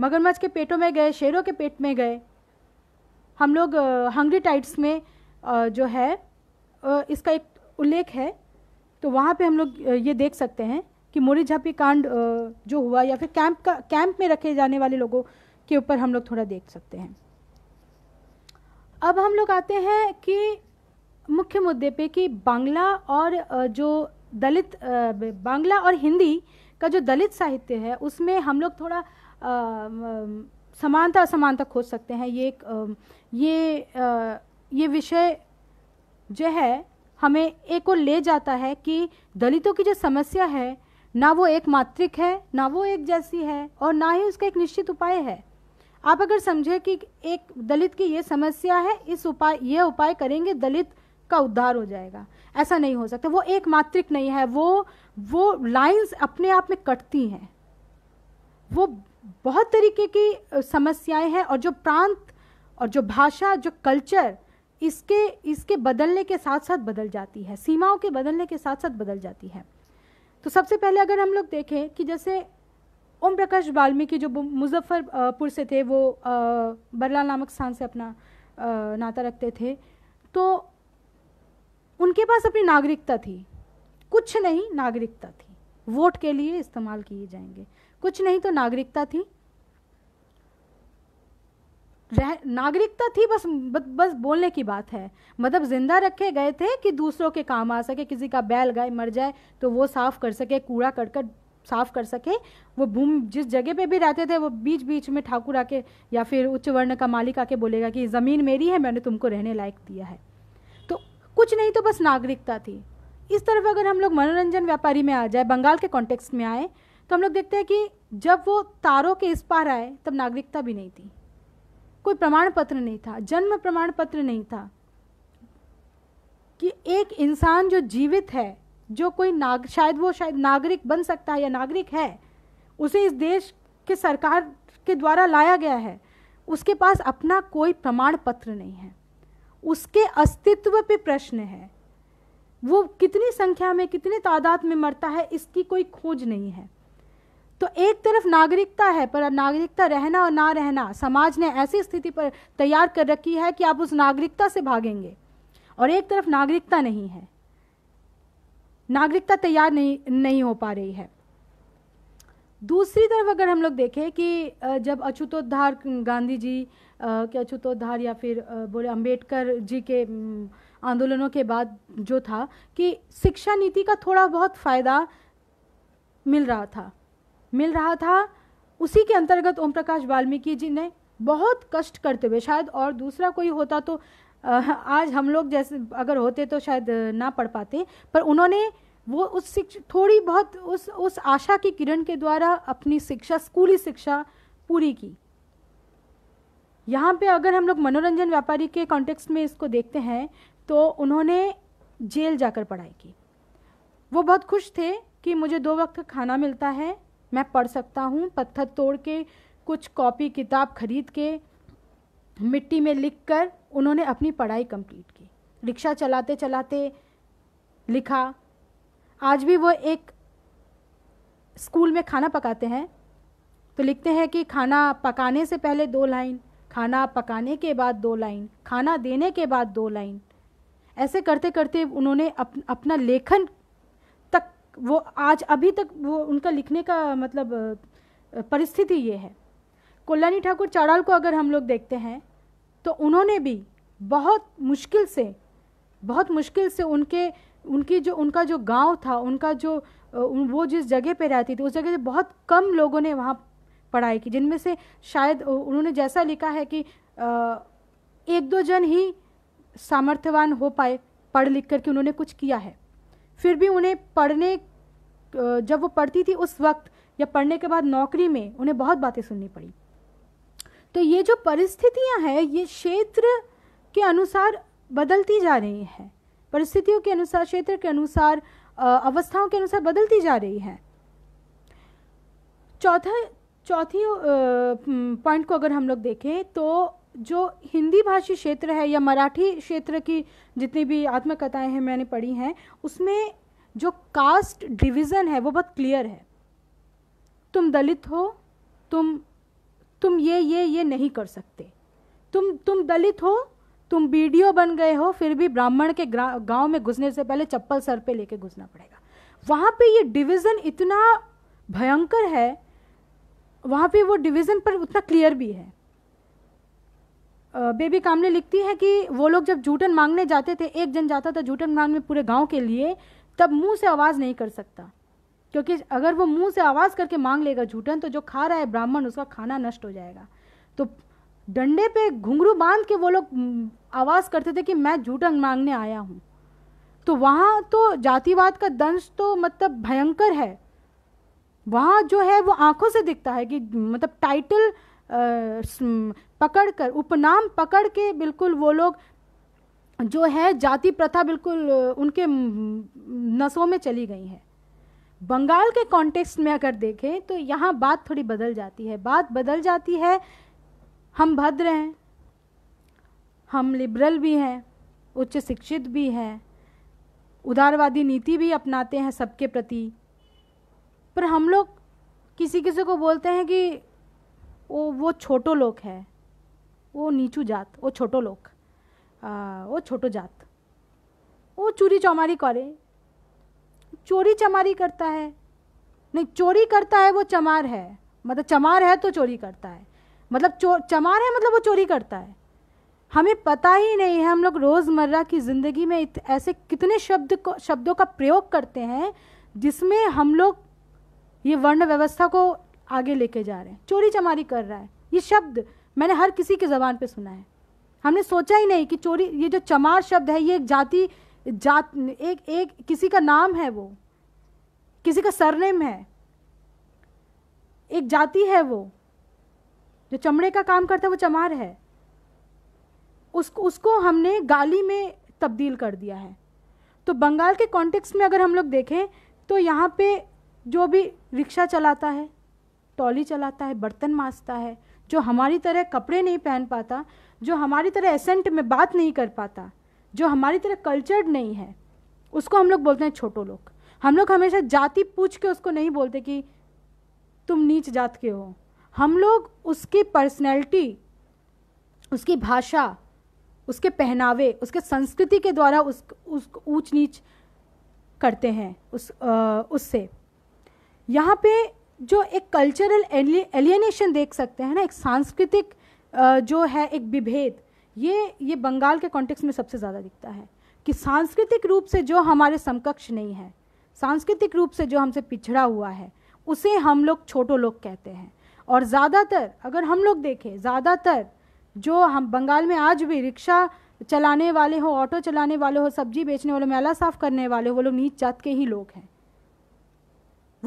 मगरमच्छ के पेटों में गए शेरों के पेट में गए हम लोग हंग्री टाइट्स में जो है इसका एक उल्लेख है तो वहाँ पे हम लोग ये देख सकते हैं कि मोरी झापी कांड जो हुआ या फिर कैंप का कैंप में रखे जाने वाले लोगों के ऊपर हम लोग थोड़ा देख सकते हैं अब हम लोग आते हैं कि मुख्य मुद्दे पे कि बांग्ला और जो दलित बांग्ला और हिंदी का जो दलित साहित्य है उसमें हम लोग थोड़ा समानता असमानता खोज सकते हैं ये एक ये ये विषय जो है हमें एक और ले जाता है कि दलितों की जो समस्या है ना वो एक मात्रिक है ना वो एक जैसी है और ना ही उसका एक निश्चित उपाय है आप अगर समझे कि एक दलित की ये समस्या है इस उपाय ये उपाय करेंगे दलित का उद्धार हो जाएगा ऐसा नहीं हो सकता वो एक मात्रिक नहीं है वो वो लाइंस अपने आप में कटती हैं वो बहुत तरीके की समस्याएं हैं और जो प्रांत और जो भाषा जो कल्चर इसके इसके बदलने के साथ साथ बदल जाती है सीमाओं के बदलने के साथ साथ बदल जाती है तो सबसे पहले अगर हम लोग देखें कि जैसे ओम प्रकाश वाल्मीकि जो मुजफ्फरपुर से थे वो बरला नामक स्थान से अपना नाता रखते थे तो उनके पास अपनी नागरिकता थी कुछ नहीं नागरिकता थी वोट के लिए इस्तेमाल किए जाएंगे कुछ नहीं तो नागरिकता थी रह नागरिकता थी बस बस बोलने की बात है मतलब जिंदा रखे गए थे कि दूसरों के काम आ सके किसी का बैल गाय मर जाए तो वो साफ़ कर सके कूड़ा करकट साफ कर सके वो भूमि जिस जगह पे भी रहते थे वो बीच बीच में ठाकुर आके या फिर उच्च वर्ण का मालिक आके बोलेगा कि ज़मीन मेरी है मैंने तुमको रहने लायक दिया है तो कुछ नहीं तो बस नागरिकता थी इस तरफ अगर हम लोग मनोरंजन व्यापारी में आ जाए बंगाल के कॉन्टेक्स्ट में आए तो हम लोग देखते हैं कि जब वो तारों के इस पार आए तब नागरिकता भी नहीं थी कोई प्रमाण पत्र नहीं था जन्म प्रमाण पत्र नहीं था कि एक इंसान जो जीवित है जो कोई नाग शायद वो शायद नागरिक बन सकता है या नागरिक है उसे इस देश के सरकार के द्वारा लाया गया है उसके पास अपना कोई प्रमाण पत्र नहीं है उसके अस्तित्व पे प्रश्न है वो कितनी संख्या में कितने तादाद में मरता है इसकी कोई खोज नहीं है तो एक तरफ नागरिकता है पर नागरिकता रहना और ना रहना समाज ने ऐसी स्थिति पर तैयार कर रखी है कि आप उस नागरिकता से भागेंगे और एक तरफ नागरिकता नहीं है नागरिकता तैयार नहीं नहीं हो पा रही है दूसरी तरफ अगर हम लोग देखें कि जब अछूतोद्धार गांधी जी के अछूतोद्धार या फिर बोले अंबेडकर जी के आंदोलनों के बाद जो था कि शिक्षा नीति का थोड़ा बहुत फ़ायदा मिल रहा था मिल रहा था उसी के अंतर्गत ओम प्रकाश वाल्मीकि जी ने बहुत कष्ट करते हुए शायद और दूसरा कोई होता तो आज हम लोग जैसे अगर होते तो शायद ना पढ़ पाते पर उन्होंने वो उस शिक्षा थोड़ी बहुत उस उस आशा की किरण के द्वारा अपनी शिक्षा स्कूली शिक्षा पूरी की यहाँ पे अगर हम लोग मनोरंजन व्यापारी के कॉन्टेक्स्ट में इसको देखते हैं तो उन्होंने जेल जाकर पढ़ाई की वो बहुत खुश थे कि मुझे दो वक्त खाना मिलता है मैं पढ़ सकता हूँ पत्थर तोड़ के कुछ कॉपी किताब खरीद के मिट्टी में लिख कर उन्होंने अपनी पढ़ाई कंप्लीट की रिक्शा चलाते चलाते लिखा आज भी वो एक स्कूल में खाना पकाते हैं तो लिखते हैं कि खाना पकाने से पहले दो लाइन खाना पकाने के बाद दो लाइन खाना देने के बाद दो लाइन ऐसे करते करते उन्होंने अप, अपना लेखन वो आज अभी तक वो उनका लिखने का मतलब परिस्थिति ये है कोल्लानी ठाकुर चाड़ाल को अगर हम लोग देखते हैं तो उन्होंने भी बहुत मुश्किल से बहुत मुश्किल से उनके उनकी जो उनका जो गांव था उनका जो वो जिस जगह पे रहती थी उस जगह से बहुत कम लोगों ने वहाँ पढ़ाई की जिनमें से शायद उन्होंने जैसा लिखा है कि एक दो जन ही सामर्थ्यवान हो पाए पढ़ लिख करके उन्होंने कुछ किया है फिर भी उन्हें पढ़ने जब वो पढ़ती थी उस वक्त या पढ़ने के बाद नौकरी में उन्हें बहुत बातें सुननी पड़ी तो ये जो परिस्थितियां हैं ये क्षेत्र के अनुसार बदलती जा रही हैं परिस्थितियों के अनुसार क्षेत्र के अनुसार अवस्थाओं के अनुसार बदलती जा रही है चौथा चौथी पॉइंट को अगर हम लोग देखें तो जो हिंदी भाषी क्षेत्र है या मराठी क्षेत्र की जितनी भी आत्मकथाएं हैं मैंने पढ़ी हैं उसमें जो कास्ट डिवीज़न है वो बहुत क्लियर है तुम दलित हो तुम तुम ये ये ये नहीं कर सकते तुम तुम दलित हो तुम बीडीओ बन गए हो फिर भी ब्राह्मण के गांव में घुसने से पहले चप्पल सर पे लेके घुसना पड़ेगा वहाँ पे ये डिवीज़न इतना भयंकर है वहाँ पे वो डिवीज़न पर उतना क्लियर भी है बेबी कामले लिखती है कि वो लोग जब जूटन मांगने जाते थे एक जन जाता था जूटन मांगने पूरे गांव के लिए तब मुंह से आवाज़ नहीं कर सकता क्योंकि अगर वो मुंह से आवाज़ करके मांग लेगा जूटन तो जो खा रहा है ब्राह्मण उसका खाना नष्ट हो जाएगा तो डंडे पे घुंघरू बांध के वो लोग आवाज़ करते थे कि मैं जूटन मांगने आया हूँ तो वहाँ तो जातिवाद का दंश तो मतलब भयंकर है वहाँ जो है वो आंखों से दिखता है कि मतलब टाइटल पकड़ कर उपनाम पकड़ के बिल्कुल वो लोग जो है जाति प्रथा बिल्कुल उनके नसों में चली गई है बंगाल के कॉन्टेक्स्ट में अगर देखें तो यहाँ बात थोड़ी बदल जाती है बात बदल जाती है हम भद्र हैं हम लिबरल भी हैं उच्च शिक्षित भी हैं उदारवादी नीति भी अपनाते हैं सबके प्रति पर हम लोग किसी किसी को बोलते हैं कि वो वो छोटो लोग हैं वो नीचू जात वो छोटो लोक वो छोटो जात वो चोरी चमारी करे चोरी चमारी करता है नहीं चोरी करता है वो चमार है मतलब चमार है तो चोरी करता है मतलब चो चमार है मतलब वो चोरी करता है हमें पता ही नहीं है हम लोग रोज़मर्रा की ज़िंदगी में ऐसे कितने शब्द को शब्दों का प्रयोग करते हैं जिसमें हम लोग ये वर्ण व्यवस्था को आगे लेके जा रहे हैं चोरी चमारी कर रहा है ये शब्द मैंने हर किसी की ज़बान पर सुना है हमने सोचा ही नहीं कि चोरी ये जो चमार शब्द है ये एक जाति जात एक एक किसी का नाम है वो किसी का सरनेम है एक जाति है वो जो चमड़े का काम करता है वो चमार है उसको उसको हमने गाली में तब्दील कर दिया है तो बंगाल के कॉन्टेक्स्ट में अगर हम लोग देखें तो यहाँ पे जो भी रिक्शा चलाता है ट्रॉली चलाता है बर्तन मांसता है जो हमारी तरह कपड़े नहीं पहन पाता जो हमारी तरह एसेंट में बात नहीं कर पाता जो हमारी तरह कल्चर्ड नहीं है उसको हम लोग बोलते हैं छोटो लोग हम लोग हमेशा जाति पूछ के उसको नहीं बोलते कि तुम नीच जात के हो हम लोग उसकी पर्सनैलिटी उसकी भाषा उसके पहनावे उसके संस्कृति के द्वारा उस उस ऊंच नीच करते हैं उस आ, उससे यहाँ पे जो एक कल्चरल एलियनेशन देख सकते हैं ना एक सांस्कृतिक जो है एक विभेद ये ये बंगाल के कॉन्टेक्स में सबसे ज़्यादा दिखता है कि सांस्कृतिक रूप से जो हमारे समकक्ष नहीं है सांस्कृतिक रूप से जो हमसे पिछड़ा हुआ है उसे हम लोग छोटो लोग कहते हैं और ज़्यादातर अगर हम लोग देखें ज़्यादातर जो हम बंगाल में आज भी रिक्शा चलाने वाले हो ऑटो चलाने वाले हो सब्जी बेचने वाले मेला साफ़ करने वाले हो वो लोग नीच जात के ही लोग हैं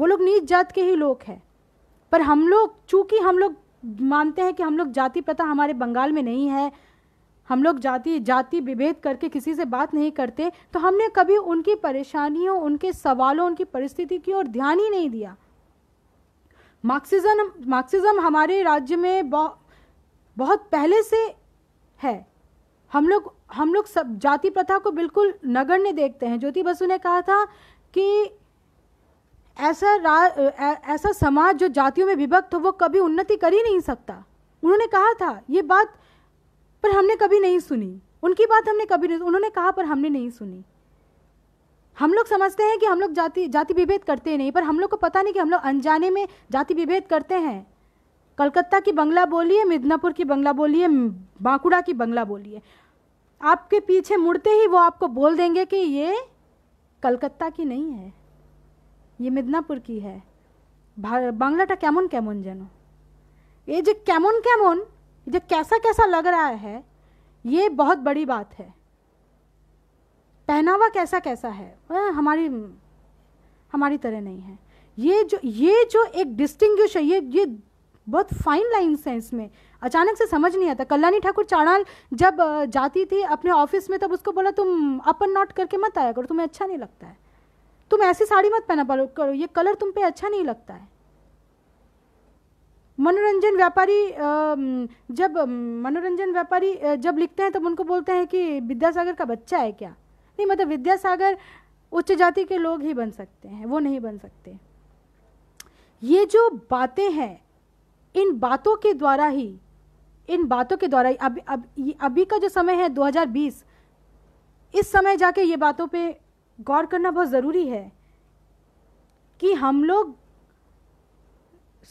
वो लोग नीच जात के ही लोग हैं पर हम लोग चूँकि हम लोग मानते हैं कि हम लोग जाति प्रथा हमारे बंगाल में नहीं है हम लोग जाति जाति विभेद करके किसी से बात नहीं करते तो हमने कभी उनकी परेशानियों उनके सवालों उनकी परिस्थिति की ओर ध्यान ही नहीं दिया मार्क्सिज्म मार्क्सिज्म हमारे राज्य में बहुत बहुत पहले से है हम लोग हम लोग सब जाति प्रथा को बिल्कुल नगण्य देखते हैं ज्योति बसु ने कहा था कि ऐसा ऐसा समाज जो जातियों में विभक्त हो वो कभी उन्नति कर ही नहीं सकता उन्होंने कहा था ये बात पर हमने कभी नहीं सुनी उनकी बात हमने कभी नहीं उन्होंने कहा पर हमने नहीं सुनी हम लोग समझते हैं कि हम लोग जाति जाति विभेद करते नहीं पर हम लोग को पता नहीं कि हम लोग अनजाने में जाति विभेद करते हैं कलकत्ता की बंगला बोली है मिदनापुर की बंगला बोली है बांकुड़ा की बंगला बोली है आपके पीछे मुड़ते ही वो आपको बोल देंगे कि ये कलकत्ता की नहीं है ये मिदनापुर की है বাংলাটা কেমন কেমন যেন ये जो कैमन कैमन जो कैसा कैसा लग रहा है ये बहुत बड़ी बात है पहनावा कैसा कैसा है हमारी हमारी तरह नहीं है ये जो ये जो एक डिस्टिंग्विश है ये ये बहुत फाइन लाइन्स हैं इसमें अचानक से समझ नहीं आता कल्याणी ठाकुर चाणाल जब जाती थी अपने ऑफिस में तब उसको बोला तुम अपन नॉट करके मत आया करो तुम्हें अच्छा नहीं लगता है तुम ऐसी साड़ी मत पहना करो ये कलर तुम पे अच्छा नहीं लगता है मनोरंजन व्यापारी जब मनोरंजन व्यापारी जब लिखते हैं तब उनको बोलते हैं कि विद्यासागर का बच्चा है क्या नहीं मतलब विद्यासागर उच्च जाति के लोग ही बन सकते हैं वो नहीं बन सकते ये जो बातें हैं इन बातों के द्वारा ही इन बातों के द्वारा ही अभी का जो समय है 2020 इस समय जाके ये बातों पे गौर करना बहुत ज़रूरी है कि हम लोग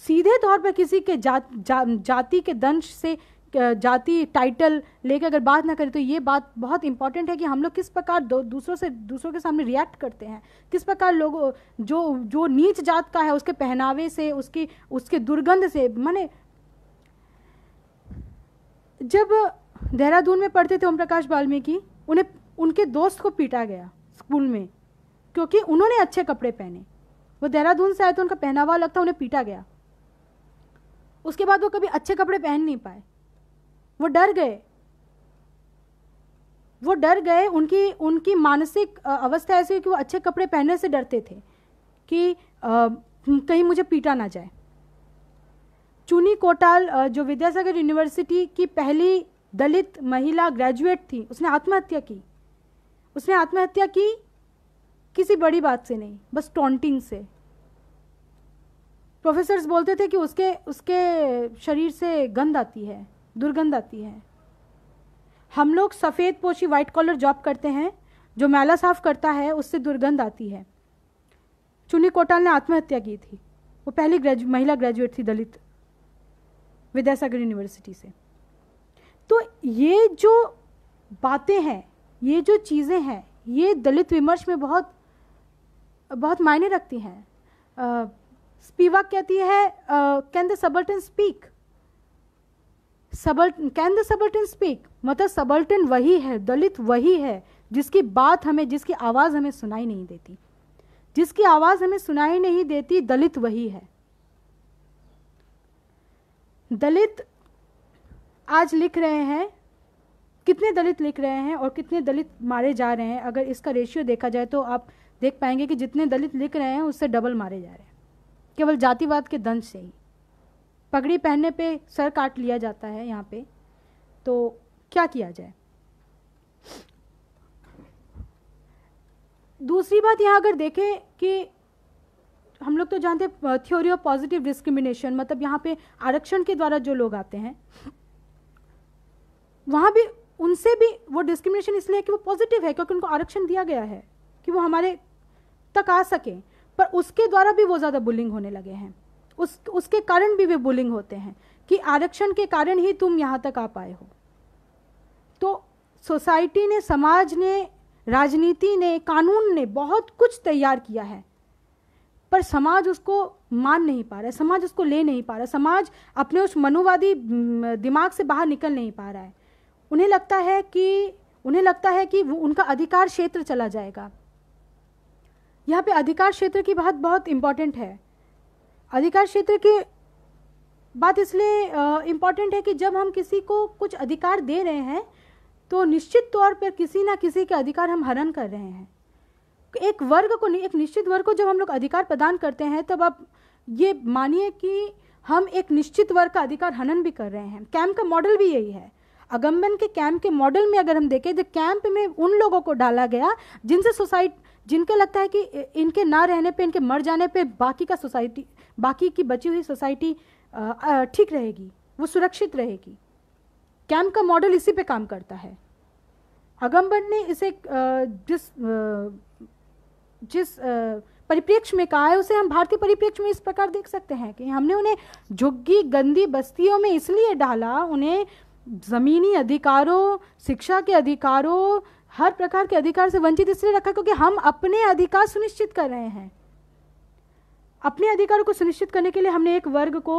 सीधे तौर पर किसी के जा, जा, जाति के दंश से जाति टाइटल लेकर अगर बात ना करें तो ये बात बहुत इंपॉर्टेंट है कि हम लोग किस प्रकार दूसरों से दूसरों के सामने रिएक्ट करते हैं किस प्रकार लोगों जो जो नीच जात का है उसके पहनावे से उसकी उसके दुर्गंध से माने जब देहरादून में पढ़ते थे ओम प्रकाश वाल्मीकि उन्हें उनके दोस्त को पीटा गया स्कूल में क्योंकि उन्होंने अच्छे कपड़े पहने वो देहरादून से आए तो उनका पहनावा अलग था उन्हें पीटा गया उसके बाद वो कभी अच्छे कपड़े पहन नहीं पाए वो डर गए वो डर गए उनकी उनकी मानसिक अवस्था ऐसी हुई कि वो अच्छे कपड़े पहनने से डरते थे कि आ, कहीं मुझे पीटा ना जाए चुनी कोटाल जो विद्यासागर यूनिवर्सिटी की पहली दलित महिला ग्रेजुएट थी उसने आत्महत्या की उसने आत्महत्या की किसी बड़ी बात से नहीं बस टॉन्टिंग से प्रोफेसर्स बोलते थे कि उसके उसके शरीर से गंध आती है दुर्गंध आती है हम लोग सफ़ेद पोशी वाइट कॉलर जॉब करते हैं जो मैला साफ करता है उससे दुर्गंध आती है चुनी कोटाल ने आत्महत्या की थी वो पहली ग्रेजु महिला ग्रेजुएट थी दलित विद्यासागर यूनिवर्सिटी से तो ये जो बातें हैं ये जो चीज़ें हैं ये दलित विमर्श में बहुत बहुत मायने रखती हैं स्पीवा कहती है कैन द सबल्टन स्पीक सबल कैन द सबल्टन स्पीक मतलब सबल्टन वही है दलित वही है जिसकी बात हमें जिसकी आवाज़ हमें सुनाई नहीं देती जिसकी आवाज़ हमें सुनाई नहीं देती दलित वही है दलित आज लिख रहे हैं कितने दलित लिख रहे हैं और कितने दलित मारे जा रहे हैं अगर इसका रेशियो देखा जाए तो आप देख पाएंगे कि जितने दलित लिख रहे हैं उससे डबल मारे जा रहे हैं केवल जातिवाद के दंश से ही पगड़ी पहनने पे सर काट लिया जाता है यहाँ पे तो क्या किया जाए दूसरी बात यहाँ अगर देखें कि हम लोग तो जानते हैं थ्योरी ऑफ पॉजिटिव डिस्क्रिमिनेशन मतलब यहाँ पे आरक्षण के द्वारा जो लोग आते हैं वहाँ भी उनसे भी वो डिस्क्रिमिनेशन इसलिए है कि वो पॉजिटिव है क्योंकि उनको आरक्षण दिया गया है कि वो हमारे तक आ सकें पर उसके द्वारा भी वो ज़्यादा बुलिंग होने लगे हैं उस उसके कारण भी वे बुलिंग होते हैं कि आरक्षण के कारण ही तुम यहाँ तक आ पाए हो तो सोसाइटी ने समाज ने राजनीति ने कानून ने बहुत कुछ तैयार किया है पर समाज उसको मान नहीं पा रहा है समाज उसको ले नहीं पा रहा समाज अपने उस मनोवादी दिमाग से बाहर निकल नहीं पा रहा है उन्हें लगता है कि उन्हें लगता है कि वो उनका अधिकार क्षेत्र चला जाएगा यहाँ पे अधिकार क्षेत्र की बात बहुत इम्पॉर्टेंट है अधिकार क्षेत्र की बात इसलिए इम्पॉर्टेंट है कि जब हम किसी को कुछ अधिकार दे रहे हैं तो निश्चित तौर पर किसी ना किसी के अधिकार हम हरण कर रहे हैं एक वर्ग को एक निश्चित वर्ग को जब हम लोग अधिकार प्रदान करते हैं तब आप ये मानिए कि हम एक निश्चित वर्ग का अधिकार हनन भी कर रहे हैं कैम्प का मॉडल भी यही है अगम्बन के कैंप के मॉडल में अगर हम देखें तो कैंप में उन लोगों को डाला गया जिनसे सोसाइटी जिनके लगता है कि इनके ना रहने पे इनके मर जाने पे बाकी का सोसाइटी बाकी की बची हुई सोसाइटी ठीक रहेगी वो सुरक्षित रहेगी कैम्प का मॉडल इसी पे काम करता है अगम्बन ने इसे जिस जिस परिप्रेक्ष्य में कहा है उसे हम भारतीय परिप्रेक्ष्य में इस प्रकार देख सकते हैं कि हमने उन्हें झुग्गी गंदी बस्तियों में इसलिए डाला उन्हें ज़मीनी अधिकारों शिक्षा के अधिकारों हर प्रकार के अधिकार से वंचित इसलिए रखा क्योंकि हम अपने अधिकार सुनिश्चित कर रहे हैं अपने अधिकारों को सुनिश्चित करने के लिए हमने एक वर्ग को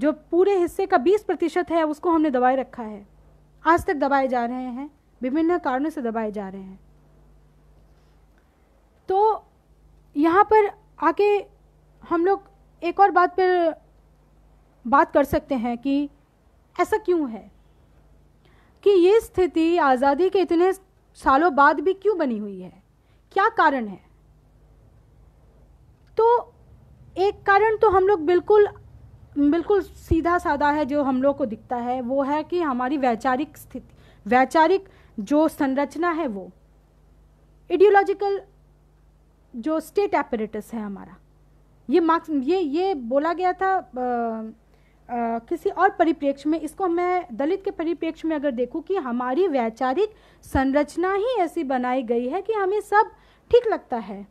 जो पूरे हिस्से का 20 प्रतिशत है उसको हमने दबाए रखा है आज तक दबाए जा रहे हैं विभिन्न कारणों से दबाए जा रहे हैं तो यहाँ पर आके हम लोग एक और बात पर बात कर सकते हैं कि ऐसा क्यों है कि ये स्थिति आज़ादी के इतने सालों बाद भी क्यों बनी हुई है क्या कारण है तो एक कारण तो हम लोग बिल्कुल बिल्कुल सीधा साधा है जो हम लोग को दिखता है वो है कि हमारी वैचारिक स्थिति वैचारिक जो संरचना है वो इडियोलॉजिकल जो स्टेट एपरेटस है हमारा ये मार्क्स ये ये बोला गया था आ, किसी और परिप्रेक्ष्य में इसको मैं दलित के परिप्रेक्ष्य में अगर देखूं कि हमारी वैचारिक संरचना ही ऐसी बनाई गई है कि हमें सब ठीक लगता है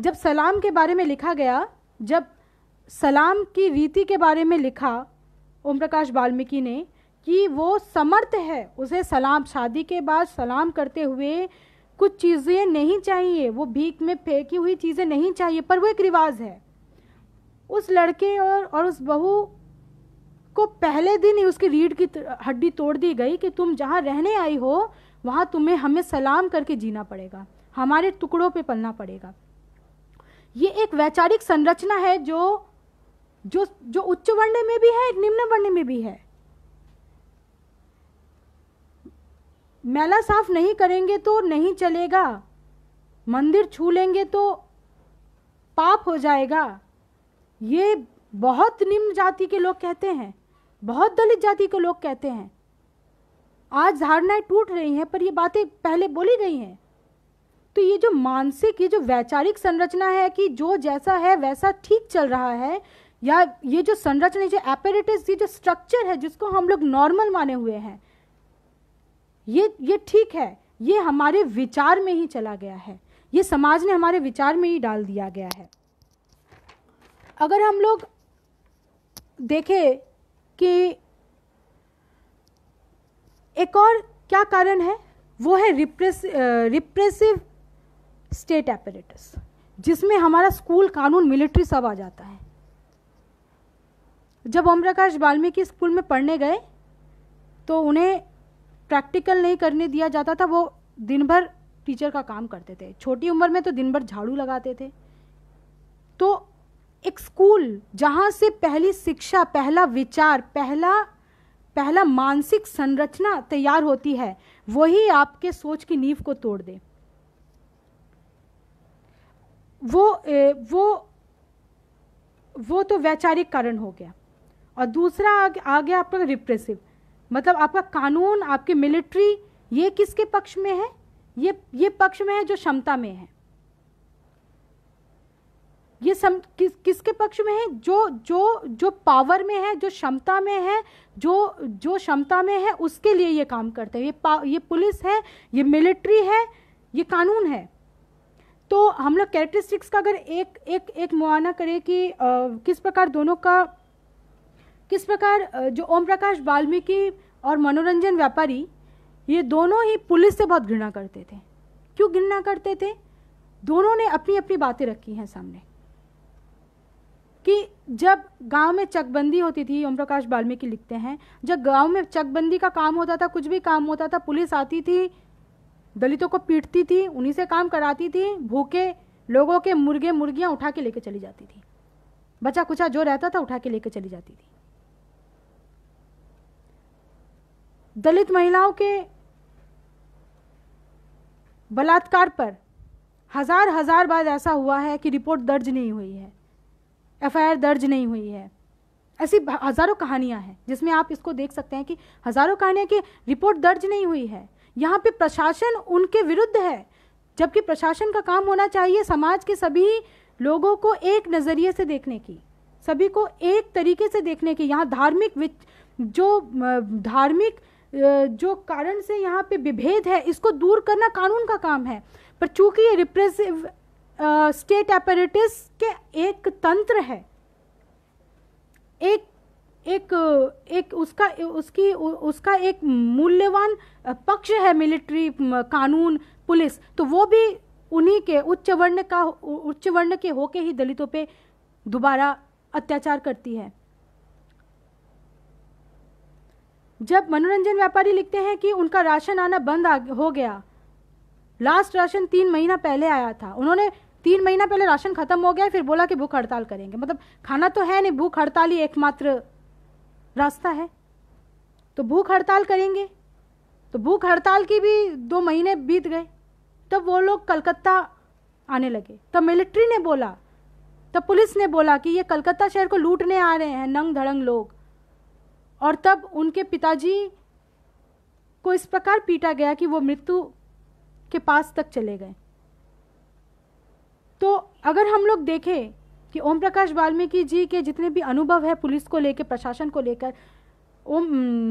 जब सलाम के बारे में लिखा गया जब सलाम की रीति के बारे में लिखा ओम प्रकाश वाल्मीकि ने कि वो समर्थ है उसे सलाम शादी के बाद सलाम करते हुए कुछ चीज़ें नहीं चाहिए वो भीख में फेंकी हुई चीज़ें नहीं चाहिए पर वो एक रिवाज है उस लड़के और, और उस बहू को पहले दिन ही उसकी रीढ़ की हड्डी तोड़ दी गई कि तुम जहाँ रहने आई हो वहाँ तुम्हें हमें सलाम करके जीना पड़ेगा हमारे टुकड़ों पे पलना पड़ेगा ये एक वैचारिक संरचना है जो जो जो उच्च वर्ण में भी है निम्न वर्ण में भी है मैला साफ नहीं करेंगे तो नहीं चलेगा मंदिर छू लेंगे तो पाप हो जाएगा ये बहुत निम्न जाति के लोग कहते हैं बहुत दलित जाति के लोग कहते हैं आज धारणाएं टूट रही हैं पर ये बातें पहले बोली गई हैं तो ये जो मानसिक ये जो वैचारिक संरचना है कि जो जैसा है वैसा ठीक चल रहा है या ये जो संरचना जो एपेरेटिस ये जो स्ट्रक्चर है जिसको हम लोग नॉर्मल माने हुए हैं ये ये ठीक है ये हमारे विचार में ही चला गया है ये समाज ने हमारे विचार में ही डाल दिया गया है अगर हम लोग देखें कि एक और क्या कारण है वो है रिप्रेस रिप्रेसिव स्टेट एपरेटस जिसमें हमारा स्कूल कानून मिलिट्री सब आ जाता है जब ओम प्रकाश वाल्मीकि स्कूल में पढ़ने गए तो उन्हें प्रैक्टिकल नहीं करने दिया जाता था वो दिन भर टीचर का काम करते थे छोटी उम्र में तो दिन भर झाड़ू लगाते थे तो एक स्कूल जहाँ से पहली शिक्षा पहला विचार पहला पहला मानसिक संरचना तैयार होती है वही आपके सोच की नींव को तोड़ दे वो ए, वो वो तो वैचारिक कारण हो गया और दूसरा आ, आ गया आपका रिप्रेसिव मतलब आपका कानून आपके मिलिट्री ये किसके पक्ष में है ये ये पक्ष में है जो क्षमता में है ये सम किस किसके पक्ष में है जो जो जो पावर में है जो क्षमता में है जो जो क्षमता में है उसके लिए ये काम करते हैं ये ये पुलिस है ये मिलिट्री है ये कानून है तो हम लोग कैरेक्टरिस्टिक्स का अगर एक एक एक मुआना करें कि आ, किस प्रकार दोनों का किस प्रकार जो ओम प्रकाश वाल्मीकि और मनोरंजन व्यापारी ये दोनों ही पुलिस से बहुत घृणा करते थे क्यों घृणा करते थे दोनों ने अपनी अपनी बातें रखी हैं सामने कि जब गांव में चकबंदी होती थी ओम प्रकाश वाल्मीकि लिखते हैं जब गांव में चकबंदी का काम होता था कुछ भी काम होता था पुलिस आती थी दलितों को पीटती थी उन्हीं से काम कराती थी भूखे लोगों के मुर्गे मुर्गियाँ उठा के लेके चली जाती थी बचा कुचा जो रहता था उठा के लेके चली जाती थी दलित महिलाओं के बलात्कार पर हजार हजार बार ऐसा हुआ है कि रिपोर्ट दर्ज नहीं हुई है एफ दर्ज नहीं हुई है ऐसी हज़ारों कहानियां हैं जिसमें आप इसको देख सकते हैं कि हज़ारों कहानियां की रिपोर्ट दर्ज नहीं हुई है यहाँ पे प्रशासन उनके विरुद्ध है जबकि प्रशासन का काम होना चाहिए समाज के सभी लोगों को एक नज़रिए से देखने की सभी को एक तरीके से देखने की यहाँ धार्मिक जो धार्मिक जो कारण से यहाँ पे विभेद है इसको दूर करना कानून का काम है पर चूंकि ये रिप्रेसिव स्टेट अपेरेटिस के एक तंत्र है एक एक एक उसका उसकी उसका एक मूल्यवान पक्ष है मिलिट्री कानून पुलिस तो वो भी उन्हीं के उच्च वर्ण का उच्च वर्ण के होके ही दलितों पे दोबारा अत्याचार करती है जब मनोरंजन व्यापारी लिखते हैं कि उनका राशन आना बंद हो गया लास्ट राशन तीन महीना पहले आया था उन्होंने तीन महीना पहले राशन खत्म हो गया फिर बोला कि भूख हड़ताल करेंगे मतलब खाना तो है नहीं भूख हड़ताल ही एकमात्र रास्ता है तो भूख हड़ताल करेंगे तो भूख हड़ताल की भी दो महीने बीत गए तब वो लोग कलकत्ता आने लगे तब मिलिट्री ने बोला तब पुलिस ने बोला कि ये कलकत्ता शहर को लूटने आ रहे हैं नंग धड़ंग लोग और तब उनके पिताजी को इस प्रकार पीटा गया कि वो मृत्यु के पास तक चले गए तो अगर हम लोग देखें कि ओम प्रकाश वाल्मीकि जी के जितने भी अनुभव है पुलिस को लेकर प्रशासन को लेकर ओम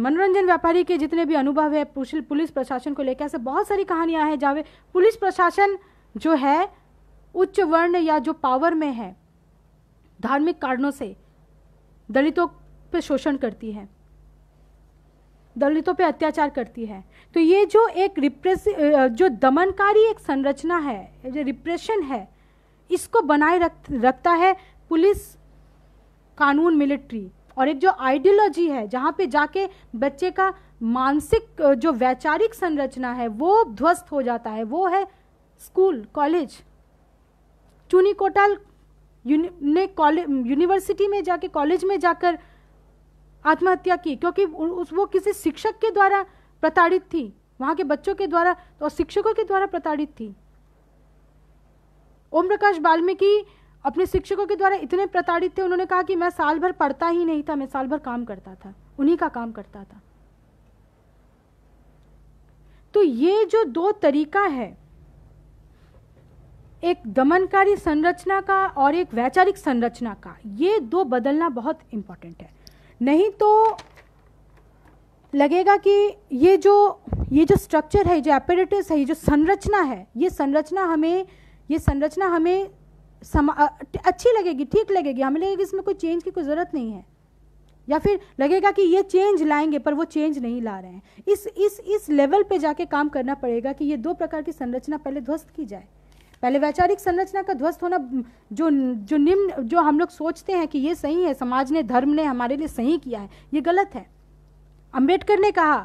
मनोरंजन व्यापारी के जितने भी अनुभव है पुलिस प्रशासन को लेकर ऐसे बहुत सारी कहानियां हैं जहाँ पुलिस प्रशासन जो है उच्च वर्ण या जो पावर में है धार्मिक कारणों से दलितों पे शोषण करती है दलितों पे अत्याचार करती है तो ये जो एक रिप्रेस जो दमनकारी एक संरचना है जो रिप्रेशन है इसको बनाए रख रखता है पुलिस कानून मिलिट्री और एक जो आइडियोलॉजी है जहाँ पे जाके बच्चे का मानसिक जो वैचारिक संरचना है वो ध्वस्त हो जाता है वो है स्कूल कॉलेज चुनी कोटाल ने कॉलेज यूनिवर्सिटी में जाके कॉलेज में जाकर आत्महत्या की क्योंकि उस वो किसी शिक्षक के द्वारा प्रताड़ित थी वहाँ के बच्चों के द्वारा और शिक्षकों के द्वारा प्रताड़ित थी ओम प्रकाश वाल्मीकि अपने शिक्षकों के द्वारा इतने प्रताड़ित थे उन्होंने कहा कि मैं साल भर पढ़ता ही नहीं था मैं साल भर काम करता था उन्हीं का काम करता था तो ये जो दो तरीका है एक दमनकारी संरचना का और एक वैचारिक संरचना का ये दो बदलना बहुत इंपॉर्टेंट है नहीं तो लगेगा कि ये जो ये जो स्ट्रक्चर है जो एपेरेटिस है ये जो संरचना है ये संरचना हमें ये संरचना हमें समा अच्छी लगेगी ठीक लगेगी हमें लगेगी इसमें कोई चेंज की कोई ज़रूरत नहीं है या फिर लगेगा कि ये चेंज लाएंगे पर वो चेंज नहीं ला रहे हैं इस इस इस लेवल पे जाके काम करना पड़ेगा कि ये दो प्रकार की संरचना पहले ध्वस्त की जाए पहले वैचारिक संरचना का ध्वस्त होना जो जो निम्न जो हम लोग सोचते हैं कि ये सही है समाज ने धर्म ने हमारे लिए सही किया है ये गलत है अम्बेडकर ने कहा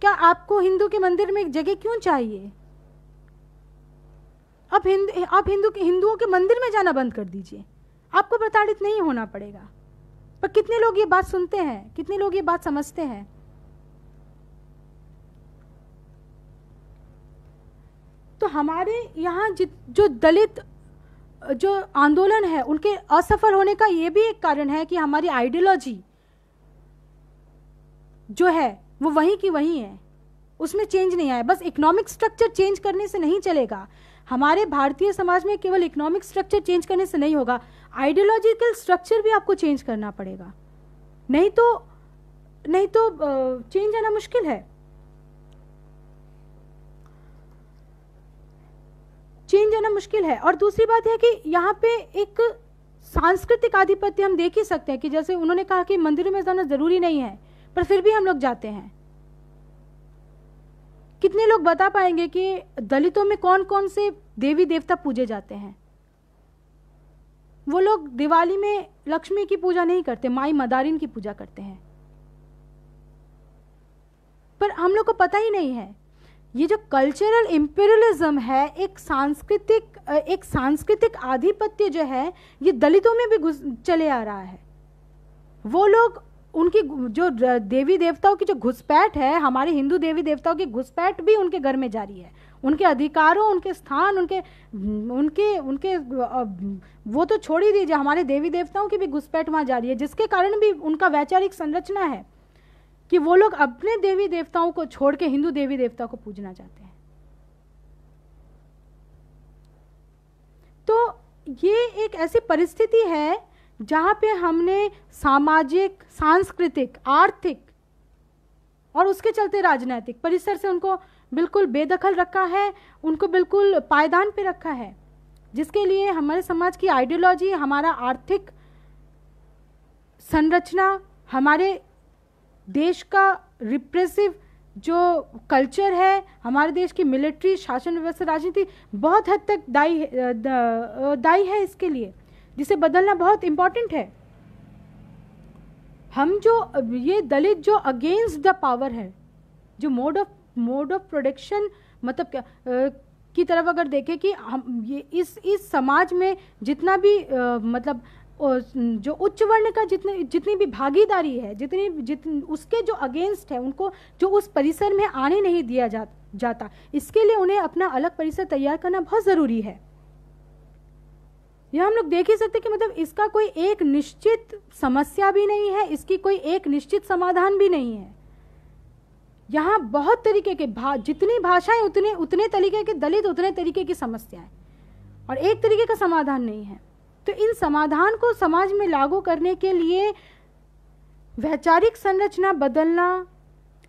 क्या आपको हिंदू के मंदिर में एक जगह क्यों चाहिए आप हिंद आप हिंदू हिंदुओं के मंदिर में जाना बंद कर दीजिए आपको प्रताड़ित नहीं होना पड़ेगा पर कितने लोग ये बात सुनते हैं कितने लोग ये बात समझते हैं तो हमारे यहाँ जो दलित जो आंदोलन है उनके असफल होने का ये भी एक कारण है कि हमारी आइडियोलॉजी जो है वो वही की वही है उसमें चेंज नहीं आया बस इकोनॉमिक स्ट्रक्चर चेंज करने से नहीं चलेगा हमारे भारतीय समाज में केवल इकोनॉमिक स्ट्रक्चर चेंज करने से नहीं होगा आइडियोलॉजिकल स्ट्रक्चर भी आपको चेंज करना पड़ेगा नहीं तो नहीं तो चेंज आना मुश्किल है चेंज आना मुश्किल है और दूसरी बात है कि यहाँ पे एक सांस्कृतिक आधिपत्य हम देख ही सकते हैं कि जैसे उन्होंने कहा कि मंदिरों में जाना ज़रूरी नहीं है पर फिर भी हम लोग जाते हैं कितने लोग बता पाएंगे कि दलितों में कौन कौन से देवी देवता पूजे जाते हैं वो लोग दिवाली में लक्ष्मी की पूजा नहीं करते माई मदारिन की पूजा करते हैं पर हम लोग को पता ही नहीं है ये जो कल्चरल इम्पेरियलिज्म है एक सांस्कृतिक एक सांस्कृतिक आधिपत्य जो है ये दलितों में भी चले आ रहा है वो लोग उनकी जो देवी देवताओं की जो घुसपैठ है हमारे हिंदू देवी देवताओं की घुसपैठ भी उनके घर में जारी है उनके अधिकारों उनके स्थान उनके उनके उनके वो तो छोड़ ही दीजिए हमारे देवी देवताओं की भी घुसपैठ वहाँ जारी है जिसके कारण भी उनका वैचारिक संरचना है कि वो लोग अपने देवी देवताओं को छोड़ के हिंदू देवी देवताओं को पूजना चाहते हैं तो ये एक ऐसी परिस्थिति है जहाँ पे हमने सामाजिक सांस्कृतिक आर्थिक और उसके चलते राजनैतिक परिसर से उनको बिल्कुल बेदखल रखा है उनको बिल्कुल पायदान पे रखा है जिसके लिए हमारे समाज की आइडियोलॉजी हमारा आर्थिक संरचना हमारे देश का रिप्रेसिव जो कल्चर है हमारे देश की मिलिट्री शासन व्यवस्था राजनीति बहुत हद तक दाई दाई है इसके लिए जिसे बदलना बहुत इंपॉर्टेंट है हम जो ये दलित जो अगेंस्ट द पावर है जो mode of mode of production मतलब क्या आ, की तरफ अगर देखें कि हम ये इस इस समाज में जितना भी आ, मतलब जो उच्च वर्ण का जितने जितनी भी भागीदारी है जितनी जितन उसके जो अगेंस्ट है उनको जो उस परिसर में आने नहीं दिया जा, जाता इसके लिए उन्हें अपना अलग परिसर तैयार करना बहुत ज़रूरी है यह हम लोग देख ही सकते कि मतलब इसका कोई एक निश्चित समस्या भी नहीं है इसकी कोई एक निश्चित समाधान भी नहीं है यहाँ बहुत तरीके के भा जितनी भाषाएं उतने उतने तरीके के दलित उतने तरीके की समस्याएं और एक तरीके का समाधान नहीं है तो इन समाधान को समाज में लागू करने के लिए वैचारिक संरचना बदलना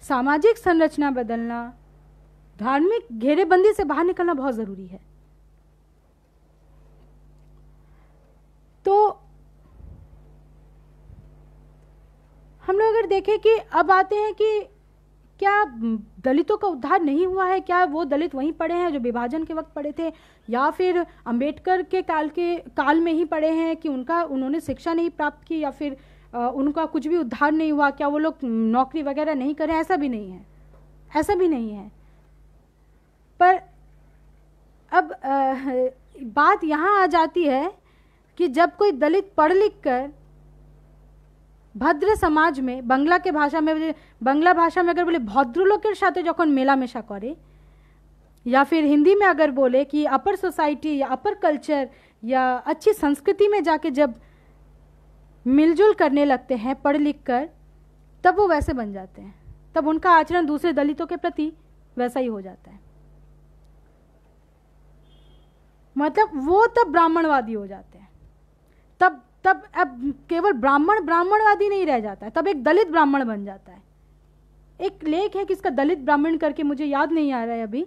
सामाजिक संरचना बदलना धार्मिक घेरेबंदी से बाहर निकलना बहुत ज़रूरी है तो हम लोग अगर देखें कि अब आते हैं कि क्या दलितों का उद्धार नहीं हुआ है क्या वो दलित वहीं पड़े हैं जो विभाजन के वक्त पड़े थे या फिर अंबेडकर के काल के काल में ही पड़े हैं कि उनका उन्होंने शिक्षा नहीं प्राप्त की या फिर आ, उनका कुछ भी उद्धार नहीं हुआ क्या वो लोग नौकरी वगैरह नहीं करें ऐसा भी नहीं है ऐसा भी नहीं है पर अब आ, बात यहाँ आ जाती है कि जब कोई दलित पढ़ लिख कर भद्र समाज में बंगला के भाषा में बंगला भाषा में अगर बोले साथ जो मेला মেলামেশা करे या फिर हिंदी में अगर बोले कि अपर सोसाइटी या अपर कल्चर या अच्छी संस्कृति में जाके जब मिलजुल करने लगते हैं पढ़ लिख कर तब वो वैसे बन जाते हैं तब उनका आचरण दूसरे दलितों के प्रति वैसा ही हो जाता है मतलब वो तब तो ब्राह्मणवादी हो जाते हैं तब अब केवल ब्राह्मण ब्राह्मणवादी नहीं रह जाता है तब एक दलित ब्राह्मण बन जाता है एक लेख है किसका दलित ब्राह्मण करके मुझे याद नहीं आ रहा है अभी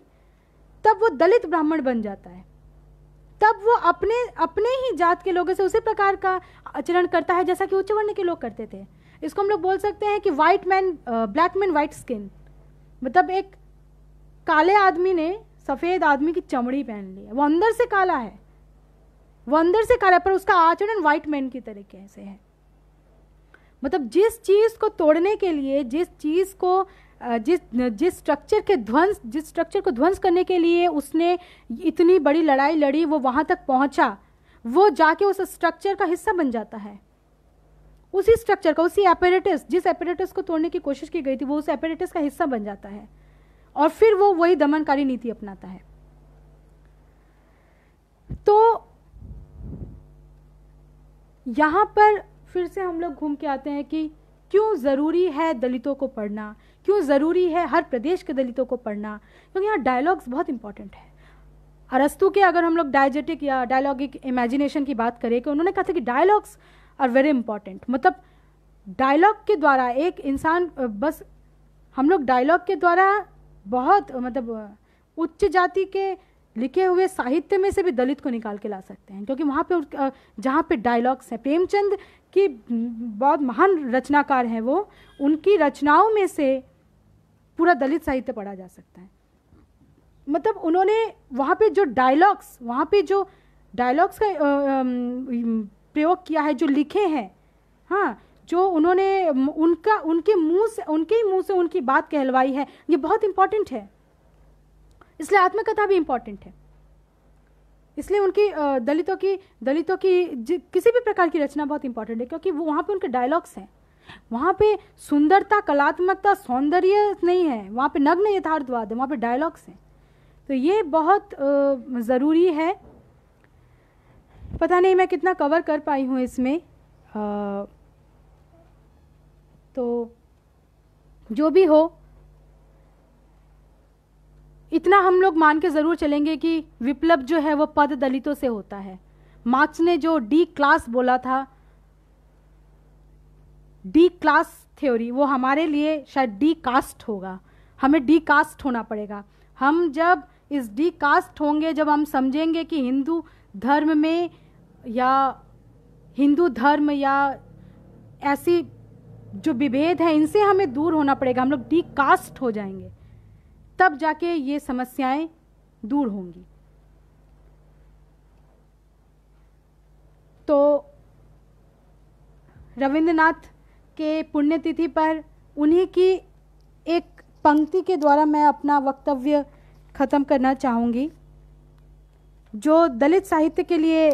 तब वो दलित ब्राह्मण बन जाता है तब वो अपने अपने ही जात के लोगों से उसी प्रकार का आचरण करता है जैसा कि उच्च वर्ण के लोग करते थे इसको हम लोग बोल सकते हैं कि white man black man white skin मतलब एक काले आदमी ने सफ़ेद आदमी की चमड़ी पहन ली है वो अंदर से काला है वो अंदर से काला पर उसका आचरण व्हाइट मैन की तरीके से है मतलब जिस चीज को तोड़ने के लिए जिस चीज को जिस जिस स्ट्रक्चर के ध्वंस जिस स्ट्रक्चर को ध्वंस करने के लिए उसने इतनी बड़ी लड़ाई लड़ी वो वहां तक पहुंचा वो जाके उस स्ट्रक्चर का हिस्सा बन जाता है उसी स्ट्रक्चर का उसी एपेरेटस जिस एपेरेटिस को तोड़ने की कोशिश की गई थी वो उस एपेरेटिस का हिस्सा बन जाता है और फिर वो वही दमनकारी नीति अपनाता है तो यहाँ पर फिर से हम लोग घूम के आते हैं कि क्यों ज़रूरी है दलितों को पढ़ना क्यों ज़रूरी है हर प्रदेश के दलितों को पढ़ना क्योंकि यहाँ डायलॉग्स बहुत इंपॉर्टेंट है अरस्तु के अगर हम लोग डायजेटिक या डायलॉगिक इमेजिनेशन की बात करें कि उन्होंने कहा था कि डायलॉग्स आर वेरी इंपॉर्टेंट मतलब डायलॉग के द्वारा एक इंसान बस हम लोग डायलॉग के द्वारा बहुत मतलब उच्च जाति के लिखे हुए साहित्य में से भी दलित को निकाल के ला सकते हैं क्योंकि वहाँ पे जहाँ पे डायलॉग्स हैं प्रेमचंद की बहुत महान रचनाकार हैं वो उनकी रचनाओं में से पूरा दलित साहित्य पढ़ा जा सकता है मतलब उन्होंने वहाँ पे जो डायलॉग्स वहाँ पे जो डायलॉग्स का प्रयोग किया है जो लिखे हैं हाँ जो उन्होंने उनका उनके मुंह से उनके ही मुंह से उनकी बात कहलवाई है ये बहुत इम्पॉर्टेंट है इसलिए आत्मकथा भी इंपॉर्टेंट है इसलिए उनकी दलितों की दलितों की किसी भी प्रकार की रचना बहुत इंपॉर्टेंट है क्योंकि वो वहाँ पे उनके डायलॉग्स हैं वहाँ पे सुंदरता कलात्मकता सौंदर्य नहीं है वहाँ पे नग्न यथार्थवाद है वहाँ पे डायलॉग्स हैं तो ये बहुत ज़रूरी है पता नहीं मैं कितना कवर कर पाई हूँ इसमें आ, तो जो भी हो इतना हम लोग मान के ज़रूर चलेंगे कि विप्लव जो है वो पद दलितों से होता है मार्क्स ने जो डी क्लास बोला था डी क्लास थ्योरी वो हमारे लिए शायद डी कास्ट होगा हमें डी कास्ट होना पड़ेगा हम जब इस डी कास्ट होंगे जब हम समझेंगे कि हिंदू धर्म में या हिंदू धर्म या ऐसी जो विभेद है इनसे हमें दूर होना पड़ेगा हम लोग डी कास्ट हो जाएंगे तब जाके ये समस्याएं दूर होंगी तो रविंद्रनाथ के पुण्यतिथि पर उन्हीं की एक पंक्ति के द्वारा मैं अपना वक्तव्य ख़त्म करना चाहूँगी जो दलित साहित्य के लिए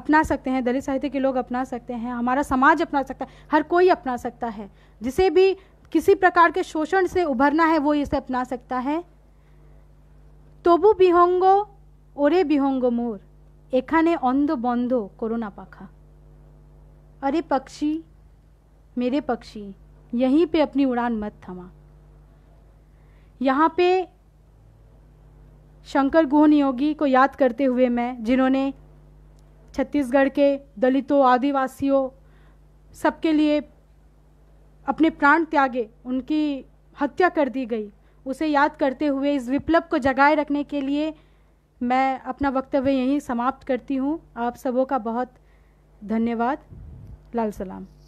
अपना सकते हैं दलित साहित्य के लोग अपना सकते हैं हमारा समाज अपना सकता है हर कोई अपना सकता है जिसे भी किसी प्रकार के शोषण से उभरना है वो इसे अपना सकता है তবু बिहंगो ओरे बिहंगो मोर एखने अंध बंध कोरोना पाखा अरे पक्षी मेरे पक्षी यहीं पे अपनी उड़ान मत थमा यहाँ पे शंकर गुहन योगी को याद करते हुए मैं जिन्होंने छत्तीसगढ़ के दलितों आदिवासियों सबके लिए अपने प्राण त्यागे उनकी हत्या कर दी गई उसे याद करते हुए इस विप्लव को जगाए रखने के लिए मैं अपना वक्तव्य यहीं समाप्त करती हूँ आप सबों का बहुत धन्यवाद लाल सलाम